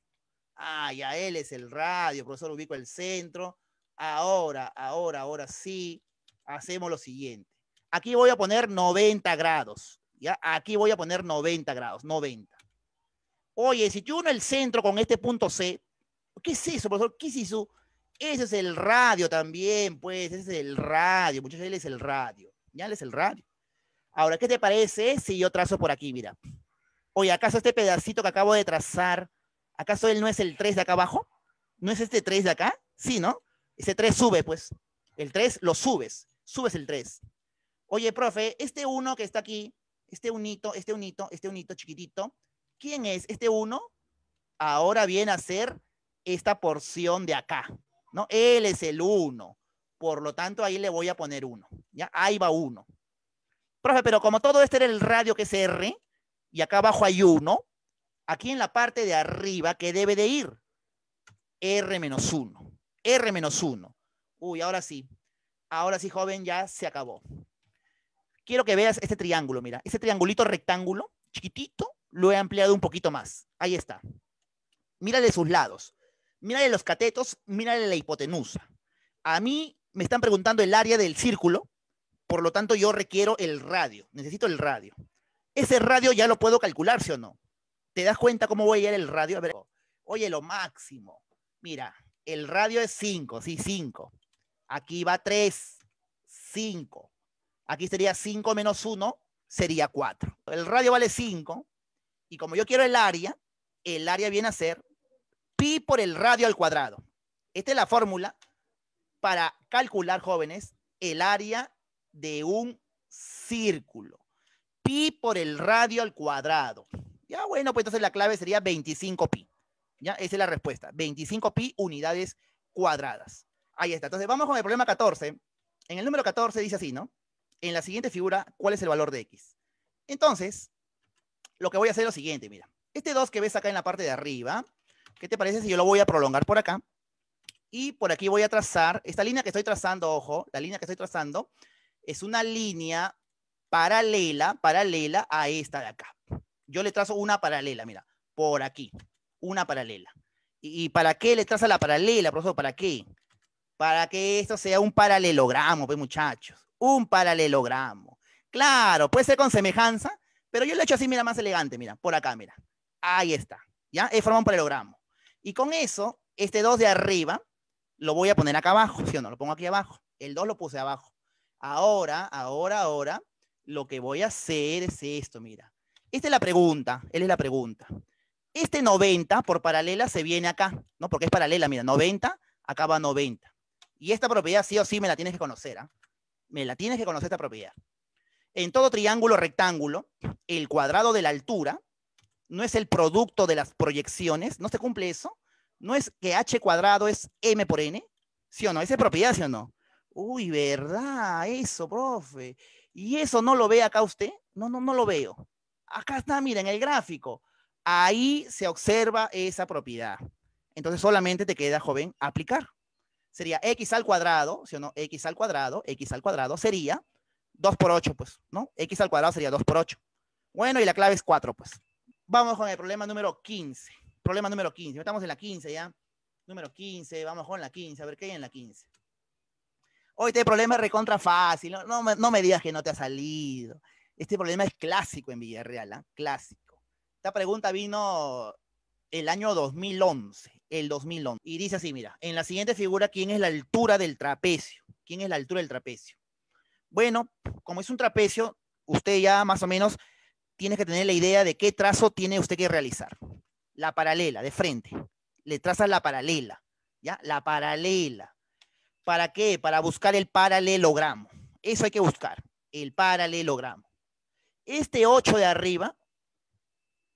Ah, ya él es el radio, profesor, ubico el centro. Ahora, ahora, ahora sí, hacemos lo siguiente. Aquí voy a poner 90 grados, ¿ya? Aquí voy a poner 90 grados, 90. Oye, si yo uno el centro con este punto C, ¿qué es eso, profesor? ¿Qué es eso? Ese es el radio también, pues, ese es el radio. Muchachos, él es el radio. Ya él es el radio. Ahora, ¿qué te parece si yo trazo por aquí, mira? Oye, ¿acaso este pedacito que acabo de trazar, acaso él no es el 3 de acá abajo? ¿No es este 3 de acá? Sí, ¿no? Ese 3 sube, pues. El 3 lo subes. Subes el 3. Oye, profe, este uno que está aquí, este unito, este unito, este unito chiquitito, ¿Quién es? Este uno ahora viene a ser esta porción de acá, ¿no? Él es el uno. Por lo tanto, ahí le voy a poner uno. ¿ya? Ahí va uno. Profe, pero como todo este era el radio que es R, y acá abajo hay uno, aquí en la parte de arriba, ¿qué debe de ir? R menos uno. R menos uno. Uy, ahora sí. Ahora sí, joven, ya se acabó. Quiero que veas este triángulo, mira. Este triangulito rectángulo, chiquitito, lo he ampliado un poquito más. Ahí está. Mírale sus lados. Mírale los catetos, mírale la hipotenusa. A mí me están preguntando el área del círculo, por lo tanto yo requiero el radio, necesito el radio. Ese radio ya lo puedo calcular, ¿sí o no? ¿Te das cuenta cómo voy a ir el radio? oye, lo máximo. Mira, el radio es 5, sí, 5. Aquí va 3, 5. Aquí sería 5 menos 1, sería 4. El radio vale 5, y como yo quiero el área, el área viene a ser pi por el radio al cuadrado. Esta es la fórmula para calcular, jóvenes, el área de un círculo. Pi por el radio al cuadrado. Ya, bueno, pues entonces la clave sería 25 pi. Ya, esa es la respuesta. 25 pi unidades cuadradas. Ahí está. Entonces vamos con el problema 14. En el número 14 dice así, ¿no? En la siguiente figura, ¿cuál es el valor de x? Entonces, lo que voy a hacer es lo siguiente, mira. Este 2 que ves acá en la parte de arriba, ¿qué te parece si yo lo voy a prolongar por acá? Y por aquí voy a trazar, esta línea que estoy trazando, ojo, la línea que estoy trazando, es una línea paralela, paralela a esta de acá. Yo le trazo una paralela, mira, por aquí, una paralela. ¿Y, para qué le traza la paralela, profesor? ¿Para qué? Para que esto sea un paralelogramo, pues muchachos, un paralelogramo. Claro, puede ser con semejanza, pero yo lo he hecho así, mira, más elegante, mira, por acá, mira. Ahí está, ¿ya? He forma un paralelogramo. Y con eso, este 2 de arriba, lo voy a poner acá abajo, ¿sí o no? Lo pongo aquí abajo. El 2 lo puse abajo. Ahora, ahora, ahora, lo que voy a hacer es esto, mira. Esta es la pregunta, él es la pregunta. Este 90 por paralela se viene acá, ¿no? Porque es paralela, mira, 90, acá va 90. Y esta propiedad sí o sí me la tienes que conocer, ¿ah? Me la tienes que conocer esta propiedad. En todo triángulo rectángulo, el cuadrado de la altura no es el producto de las proyecciones, no se cumple eso. No es que h cuadrado es m por n, ¿sí o no? Esa es propiedad, ¿sí o no? Uy, ¿verdad? Eso, profe. ¿Y eso no lo ve acá usted? No, no, no lo veo. Acá está, miren, el gráfico. Ahí se observa esa propiedad. Entonces solamente te queda, joven, aplicar. Sería x al cuadrado, ¿sí o no? x al cuadrado, x al cuadrado sería 2 por 8, pues, ¿no? X al cuadrado sería 2 por 8. Bueno, y la clave es 4, pues. Vamos con el problema número 15. Problema número 15. Estamos en la 15 ya. Número 15, vamos con la 15. A ver qué hay en la 15. Hoy este problema es recontra fácil. No, me digas que no te ha salido. Este problema es clásico en Villarreal, ¿ah? clásico. Esta pregunta vino el año 2011, el 2011. Y dice así, mira, en la siguiente figura, ¿quién es la altura del trapecio? ¿Quién es la altura del trapecio? Bueno, como es un trapecio, usted ya más o menos tiene que tener la idea de qué trazo tiene usted que realizar. La paralela, de frente. Le trazas la paralela, ¿ya? La paralela. ¿Para qué? Para buscar el paralelogramo. Eso hay que buscar, el paralelogramo. Este 8 de arriba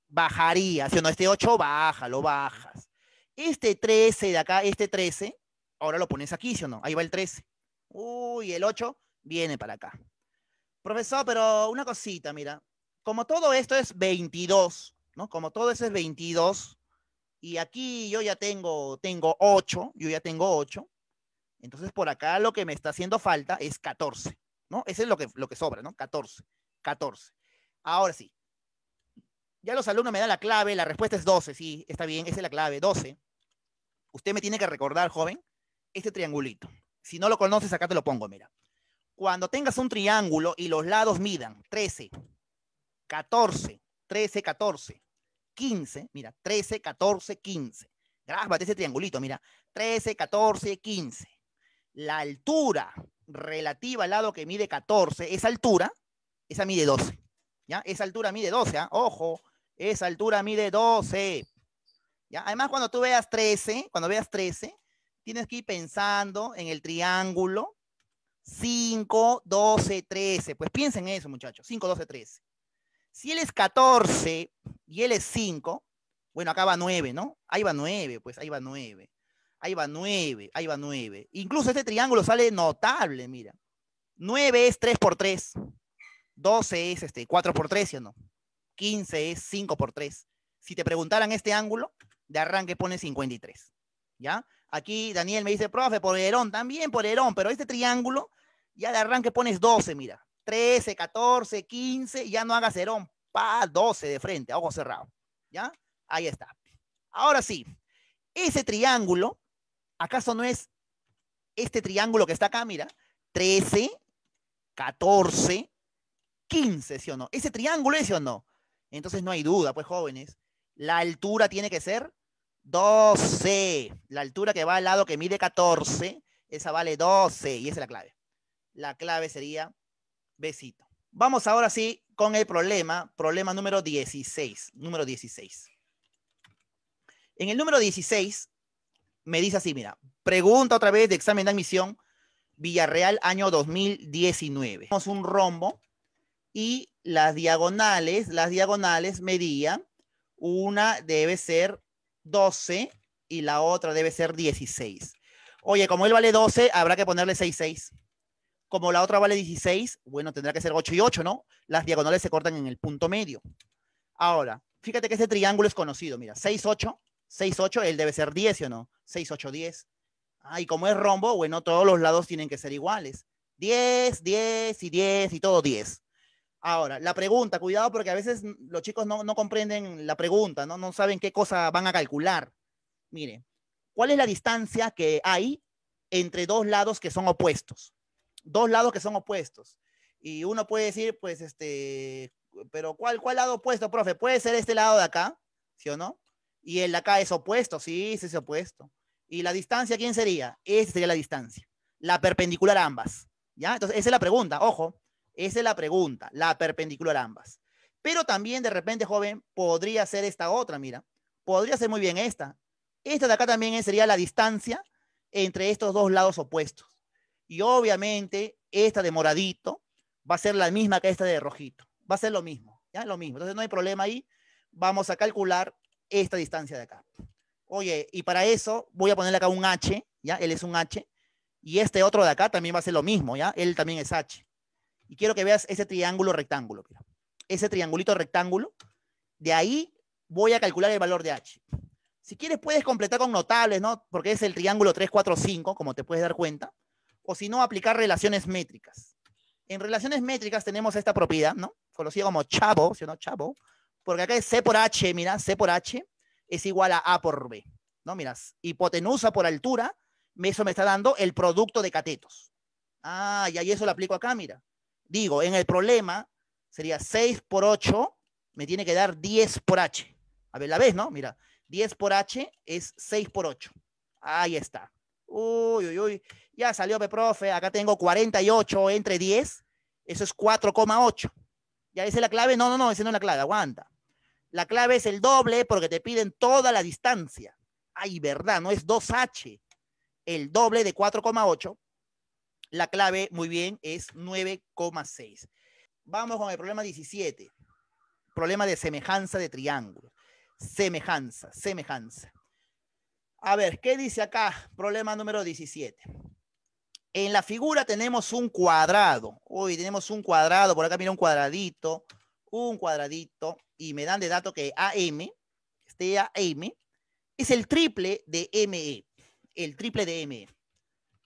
bajaría, si no, este 8 baja, lo bajas. Este 13 de acá, este 13, ahora lo pones aquí, ¿sí o no? Ahí va el 13. Uy, el 8 viene para acá. Profesor, pero una cosita, mira, como todo esto es 22, ¿no? Como todo eso es 22, y aquí yo ya tengo, tengo 8, yo ya tengo 8, entonces por acá lo que me está haciendo falta es 14, ¿no? Ese es lo que, lo que sobra, ¿no? 14, 14. Ahora sí, ya los alumnos me dan la clave, la respuesta es 12, sí, está bien, esa es la clave, 12. Usted me tiene que recordar, joven, este triangulito. Si no lo conoces, acá te lo pongo, mira cuando tengas un triángulo y los lados midan 13, 14, 13, 14, 15, mira, 13, 14, 15. Grábate ese triangulito, mira, 13, 14, 15. La altura relativa al lado que mide 14, esa altura, esa mide 12. ¿Ya? Esa altura mide 12, ¿ah? ojo, esa altura mide 12. ¿Ya? Además, cuando tú veas 13, cuando veas 13, tienes que ir pensando en el triángulo 5, 12, 13. Pues piensen en eso, muchachos. 5, 12, 13. Si él es 14 y él es 5, bueno, acá va 9, ¿no? Ahí va 9, pues ahí va 9. Ahí va 9, ahí va 9. Incluso este triángulo sale notable, mira. 9 es 3 por 3. 12 es este, 4 por 3, ¿sí o no? 15 es 5 por 3. Si te preguntaran este ángulo, de arranque pone 53. ¿Ya? Aquí Daniel me dice, profe, por Herón, también por Herón, pero este triángulo ya de arranque pones 12, mira. 13, 14, 15, ya no hagas Herón, pa, 12 de frente, ojo cerrado. ¿Ya? Ahí está. Ahora sí, ese triángulo, ¿acaso no es este triángulo que está acá? Mira, 13, 14, 15, ¿sí o no? Ese triángulo es, o no? Entonces no hay duda, pues jóvenes, la altura tiene que ser 12. La altura que va al lado que mide 14, esa vale 12 y esa es la clave. La clave sería besito. Vamos ahora sí con el problema, problema número 16, número 16. En el número 16 me dice así, mira, pregunta otra vez de examen de admisión Villarreal año 2019. Tenemos un rombo y las diagonales, las diagonales medían, una debe ser 12 y la otra debe ser 16. Oye, como él vale 12, habrá que ponerle 6, 6. Como la otra vale 16, bueno, tendrá que ser 8 y 8, ¿no? Las diagonales se cortan en el punto medio. Ahora, fíjate que ese triángulo es conocido, mira, 6, 8, 6, 8, él debe ser 10, ¿o no? 6, 8, 10. Ah, y como es rombo, bueno, todos los lados tienen que ser iguales. 10, 10 y 10 y todo 10. Ahora, la pregunta, cuidado porque a veces los chicos no, comprenden la pregunta, ¿no? no saben qué cosa van a calcular. Mire, ¿cuál es la distancia que hay entre dos lados que son opuestos? Dos lados que son opuestos. Y uno puede decir, pues, este, pero ¿cuál, cuál lado opuesto, profe? Puede ser este lado de acá, ¿sí o no? Y el de acá es opuesto, sí, sí es opuesto. ¿Y la distancia quién sería? Esa sería la distancia. La perpendicular a ambas. ¿Ya? Entonces, esa es la pregunta, ojo. Esa es la pregunta, la perpendicular a ambas. Pero también de repente, joven, podría ser esta otra, mira. Podría ser muy bien esta. Esta de acá también sería la distancia entre estos dos lados opuestos. Y obviamente esta de moradito va a ser la misma que esta de rojito. Va a ser lo mismo, ¿ya? Lo mismo. Entonces no hay problema ahí. Vamos a calcular esta distancia de acá. Oye, y para eso voy a ponerle acá un H, ¿ya? Él es un H. Y este otro de acá también va a ser lo mismo, ¿ya? Él también es H. Y quiero que veas ese triángulo rectángulo, mira. Ese triangulito rectángulo. De ahí voy a calcular el valor de h. Si quieres, puedes completar con notables, ¿no? Porque es el triángulo 3, 4, 5, como te puedes dar cuenta. O si no, aplicar relaciones métricas. En relaciones métricas tenemos esta propiedad, ¿no? Conocida como chavo, si no? Chavo. Porque acá es C por H, mira, C por H es igual a A por B, ¿no? Miras, hipotenusa por altura, eso me está dando el producto de catetos. Ah, y ahí eso lo aplico acá, mira digo, en el problema sería 6 por 8, me tiene que dar 10 por h. A ver, la ves, ¿no? Mira, 10 por h es 6 por 8. Ahí está. Uy, uy, uy. Ya salió, profe. Acá tengo 48 entre 10. Eso es 4,8. ¿Ya esa es la clave? No, no, no, esa no es la clave. Aguanta. La clave es el doble porque te piden toda la distancia. Ay, verdad, no es 2h. El doble de 4,8 la clave, muy bien, es 9,6. Vamos con el problema 17. Problema de semejanza de triángulos. Semejanza, semejanza. A ver, ¿qué dice acá? Problema número 17. En la figura tenemos un cuadrado. Hoy tenemos un cuadrado. Por acá mira un cuadradito. Un cuadradito. Y me dan de dato que AM, este AM, es el triple de ME. El triple de ME.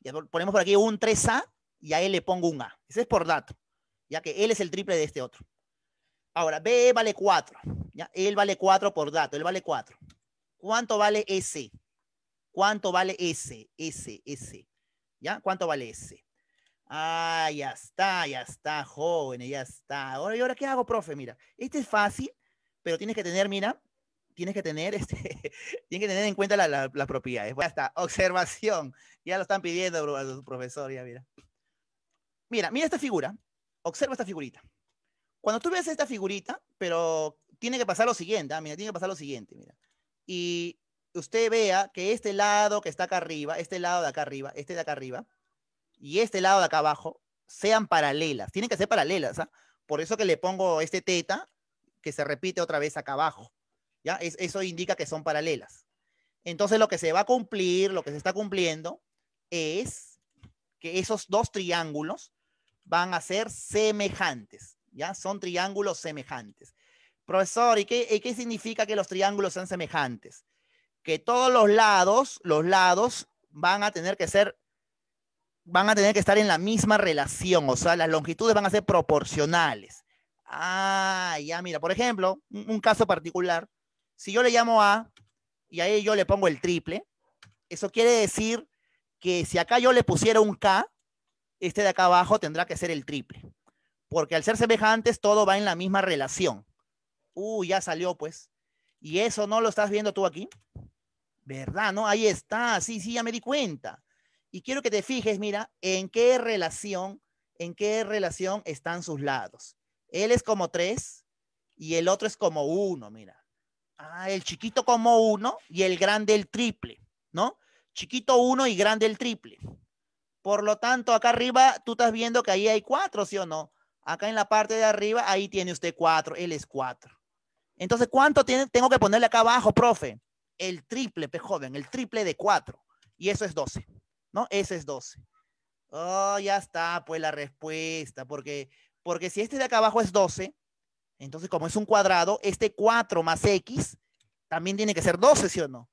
Ya ponemos por aquí un 3A y a él le pongo un A. Ese es por dato, ya que él es el triple de este otro. Ahora, B vale 4. ¿ya? Él vale 4 por dato, él vale 4. ¿Cuánto vale S? ¿Cuánto vale S? S, S. ¿Ya? ¿Cuánto vale S? Ah, ya está, ya está, jóvenes, ya está. Ahora, ¿y ahora qué hago, profe? Mira, este es fácil, pero tienes que tener, mira, tienes que tener, este, que tener en cuenta las propiedades. Ya pues, está, observación. Ya lo están pidiendo, a su profesor, ya mira. Mira, mira esta figura. Observa esta figurita. Cuando tú ves esta figurita, pero tiene que pasar lo siguiente, ah, mira, tiene que pasar lo siguiente, mira. Y usted vea que este lado que está acá arriba, este lado de acá arriba, este de acá arriba, y este lado de acá abajo, sean paralelas. Tienen que ser paralelas, ¿ah? Por eso que le pongo este teta, que se repite otra vez acá abajo eso indica que son paralelas. Entonces lo que se va a cumplir, lo que se está cumpliendo, es que esos dos triángulos van a ser semejantes, ¿ya? Son triángulos semejantes. Profesor, ¿y qué, qué significa que los triángulos sean semejantes? Que todos los lados, los lados van a tener que ser, van a tener que estar en la misma relación, o sea, las longitudes van a ser proporcionales. Ah, ya mira, por ejemplo, un caso particular, si yo le llamo A y ahí yo le pongo el triple, eso quiere decir que si acá yo le pusiera un K, este de acá abajo tendrá que ser el triple. Porque al ser semejantes, todo va en la misma relación. Uh, ya salió pues. ¿Y eso no lo estás viendo tú aquí? ¿Verdad? ¿No? Ahí está. Sí, sí, ya me di cuenta. Y quiero que te fijes, mira, en qué relación, en qué relación están sus lados. Él es como 3 y el otro es como uno, mira. Ah, el chiquito como uno y el grande el triple, ¿no? Chiquito uno y grande el triple. Por lo tanto, acá arriba tú estás viendo que ahí hay cuatro, ¿sí o no? Acá en la parte de arriba, ahí tiene usted cuatro, él es cuatro. Entonces, ¿cuánto tiene, tengo que ponerle acá abajo, profe? El triple, pe joven, el triple de cuatro. Y eso es 12, ¿no? Ese es 12. Oh, ya está, pues, la respuesta, porque, porque si este de acá abajo es 12, entonces, como es un cuadrado, este 4 más X también tiene que ser 12, ¿sí o no?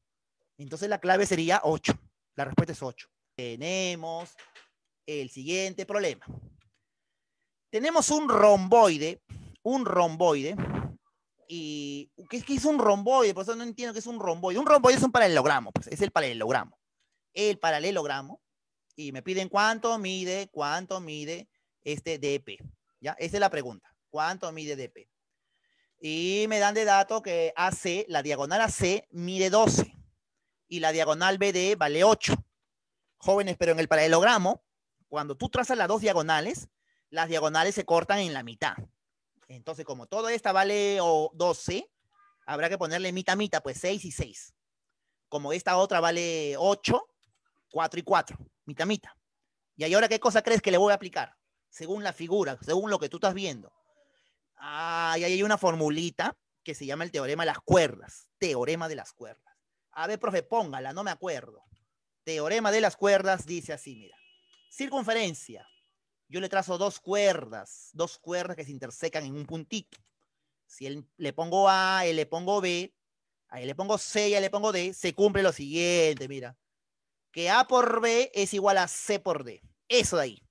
Entonces la clave sería 8. La respuesta es 8. Tenemos el siguiente problema. Tenemos un romboide, un romboide, y ¿qué, es que es un romboide? Por eso no entiendo qué es un romboide. Un romboide es un paralelogramo, pues, es el paralelogramo. El paralelogramo, y me piden cuánto mide, cuánto mide este DP. ¿Ya? Esa es la pregunta. ¿Cuánto mide DP? Y me dan de dato que AC, la diagonal AC, mide 12 y la diagonal BD vale 8. Jóvenes, pero en el paralelogramo, cuando tú trazas las dos diagonales, las diagonales se cortan en la mitad. Entonces, como toda esta vale 12, habrá que ponerle mitad, mitad, pues 6 y 6. Como esta otra vale 8, 4 y 4, mitad, mitad. Y ahora, ¿qué cosa crees que le voy a aplicar? Según la figura, según lo que tú estás viendo ahí hay una formulita que se llama el teorema de las cuerdas. Teorema de las cuerdas. A ver, profe, póngala, no me acuerdo. Teorema de las cuerdas dice así, mira. Circunferencia. Yo le trazo dos cuerdas, dos cuerdas que se intersecan en un puntito. Si le pongo A, le pongo B, ahí le pongo C y le pongo D, se cumple lo siguiente, mira. Que A por B es igual a C por D. Eso de ahí.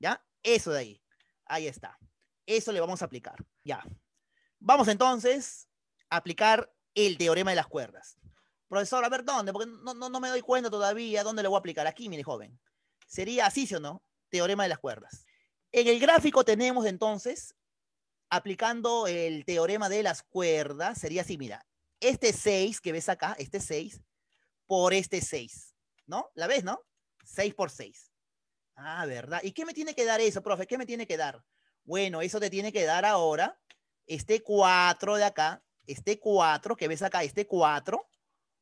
¿Ya? Eso de ahí. Ahí está. Eso le vamos a aplicar. Ya. Vamos entonces a aplicar el teorema de las cuerdas. Profesor, a ver dónde, porque no, me doy cuenta todavía dónde lo voy a aplicar. Aquí, mire, joven. Sería así, ¿sí o no? Teorema de las cuerdas. En el gráfico tenemos entonces, aplicando el teorema de las cuerdas, sería así, mira. Este 6 que ves acá, este 6, por este 6, ¿no? ¿La ves, no? 6 por 6. Ah, ¿verdad? ¿Y qué me tiene que dar eso, profe? ¿Qué me tiene que dar? Bueno, eso te tiene que dar ahora este 4 de acá, este 4 que ves acá, este 4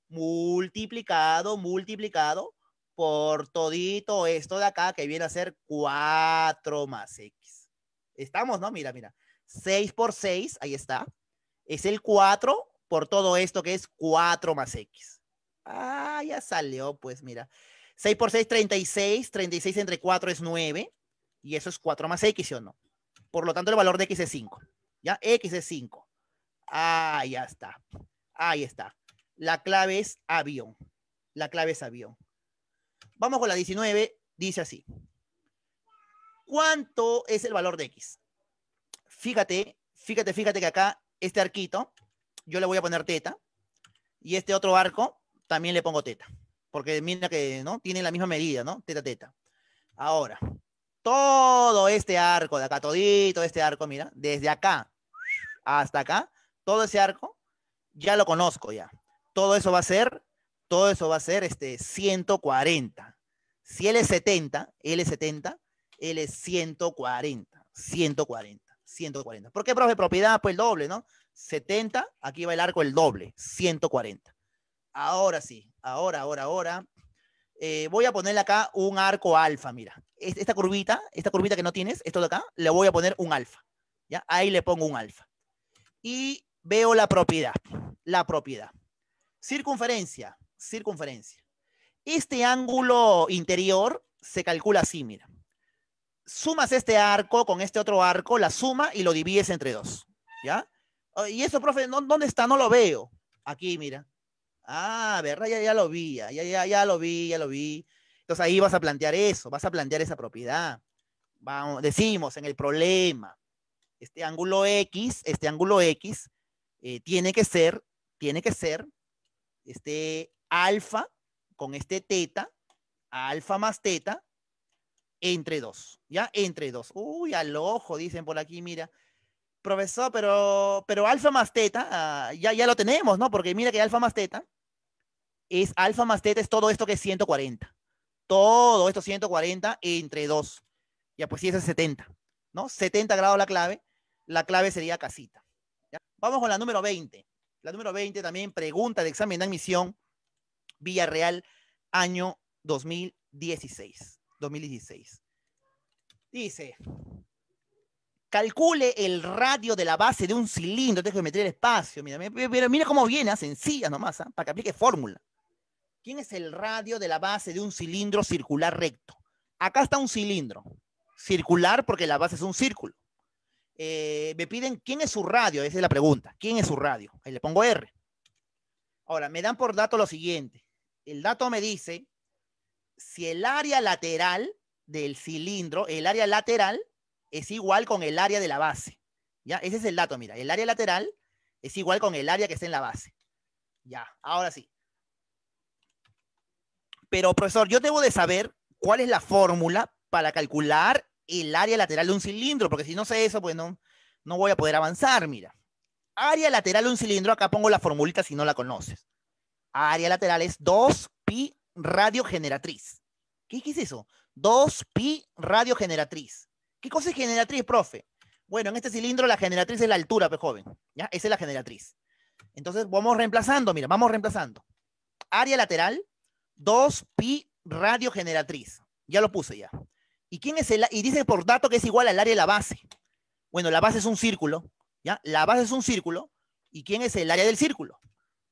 multiplicado, multiplicado por todito esto de acá que viene a ser 4 más X. Estamos, ¿no? Mira, mira. 6 por 6, ahí está. Es el 4 por todo esto que es 4 más X. Ah, ya salió, pues mira. 6 por 6, 36. 36 entre 4 es 9. Y eso es 4 más X, ¿sí o no? Por lo tanto, el valor de X es 5. ¿Ya? X es 5. Ahí está. Ahí está. La clave es avión. La clave es avión. Vamos con la 19. Dice así. ¿Cuánto es el valor de X? Fíjate, fíjate, fíjate que acá este arquito, yo le voy a poner teta. Y este otro arco también le pongo teta. Porque mira que, ¿no? Tiene la misma medida, ¿no? Teta, teta. Ahora, todo este arco de acá, todito este arco, mira, desde acá hasta acá, todo ese arco, ya lo conozco ya. Todo eso va a ser, todo eso va a ser este 140. Si él es 70, él es 70, él es 140, 140, 140. ¿Por qué, profe? Propiedad, pues el doble, ¿no? 70, aquí va el arco el doble, 140. Ahora sí, ahora, ahora, ahora. Eh, voy a ponerle acá un arco alfa, mira. Esta curvita, esta curvita que no tienes, esto de acá, le voy a poner un alfa. ¿ya? Ahí le pongo un alfa. Y veo la propiedad, la propiedad. Circunferencia, circunferencia. Este ángulo interior se calcula así, mira. Sumas este arco con este otro arco, la suma y lo divides entre dos, ¿ya? Oh, y eso, profe, ¿dónde está? No lo veo. Aquí, mira. Ah, ¿verdad? Ya, ya lo vi, ya, ya, ya lo vi, ya lo vi. Entonces ahí vas a plantear eso, vas a plantear esa propiedad. Vamos, decimos en el problema, este ángulo X, este ángulo X eh, tiene que ser, tiene que ser este alfa con este teta, alfa más teta, entre dos, ¿ya? Entre dos. Uy, al ojo, dicen por aquí, mira. Profesor, pero, pero alfa más teta, ah, ya, ya lo tenemos, ¿no? Porque mira que alfa más teta es alfa más teta, es todo esto que es 140. Todo esto 140 entre 2. Ya pues sí, eso es 70, ¿no? 70 grados la clave. La clave sería casita. Vamos con la número 20. La número 20 también pregunta de examen de admisión Villarreal año 2016. 2016. Dice, calcule el radio de la base de un cilindro, tengo que meter el espacio, mira, mira cómo viene, ah, sencilla nomás, ah, para que aplique fórmula. ¿Quién es el radio de la base de un cilindro circular recto? Acá está un cilindro, circular porque la base es un círculo. Eh, me piden quién es su radio, esa es la pregunta, ¿quién es su radio? Ahí le pongo R. Ahora, me dan por dato lo siguiente. El dato me dice si el área lateral del cilindro, el área lateral es igual con el área de la base. ¿Ya? Ese es el dato, mira. El área lateral es igual con el área que está en la base. Ya, ahora sí. Pero, profesor, yo debo de saber cuál es la fórmula para calcular el área lateral de un cilindro, porque si no sé eso, pues no, no voy a poder avanzar, mira. Área lateral de un cilindro, acá pongo la formulita si no la conoces. Área lateral es 2pi radiogeneratriz. ¿Qué, es eso? 2pi radio generatriz. ¿Qué cosa es generatriz, profe? Bueno, en este cilindro la generatriz es la altura, pues joven. ¿Ya? Esa es la generatriz. Entonces vamos reemplazando, mira, vamos reemplazando. Área lateral, 2pi radio generatriz. Ya lo puse ya. ¿Y quién es el y dice por dato que es igual al área de la base? Bueno, la base es un círculo, ¿ya? La base es un círculo y quién es el área del círculo?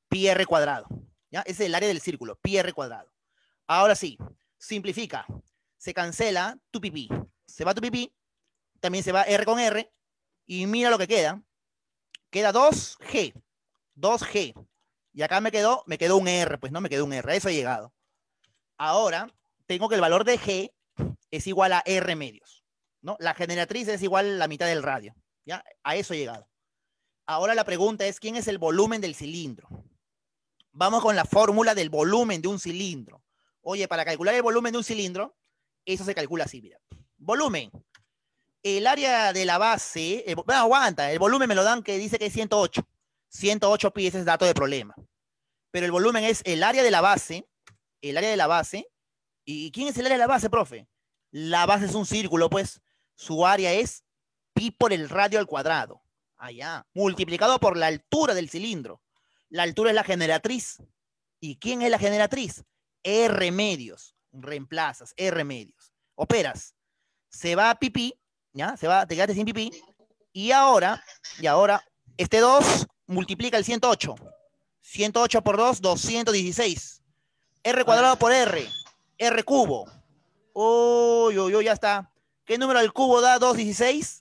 Pi r cuadrado, ¿ya? Ese es el área del círculo, pi r cuadrado. Ahora sí, simplifica. Se cancela tu pipí se va tu pipí, también se va R con R, y mira lo que queda. Queda 2G, 2G. Y acá me quedó, me quedó un R, pues no, me quedó un R, eso he llegado. Ahora, tengo que el valor de G es igual a R medios, ¿no? La generatriz es igual a la mitad del radio, ¿ya? A eso he llegado. Ahora la pregunta es, ¿quién es el volumen del cilindro? Vamos con la fórmula del volumen de un cilindro. Oye, para calcular el volumen de un cilindro, eso se calcula así, mira volumen. El área de la base, eh, aguanta, el volumen me lo dan que dice que es 108. 108 pies es dato de problema. Pero el volumen es el área de la base, el área de la base. ¿Y quién es el área de la base, profe? La base es un círculo, pues su área es pi por el radio al cuadrado. Allá, ah, multiplicado por la altura del cilindro. La altura es la generatriz. ¿Y quién es la generatriz? R medios. Reemplazas, R medios. Operas se va a pipí, ¿ya? Se va, te quedaste sin pipí. Y ahora, y ahora, este 2 multiplica el 108. 108 por 2, 216. R cuadrado por R, R cubo. Uy, uy, uy, ya está. ¿Qué número del cubo da 216?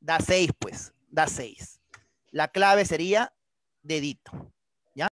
Da 6, pues. Da 6. La clave sería dedito.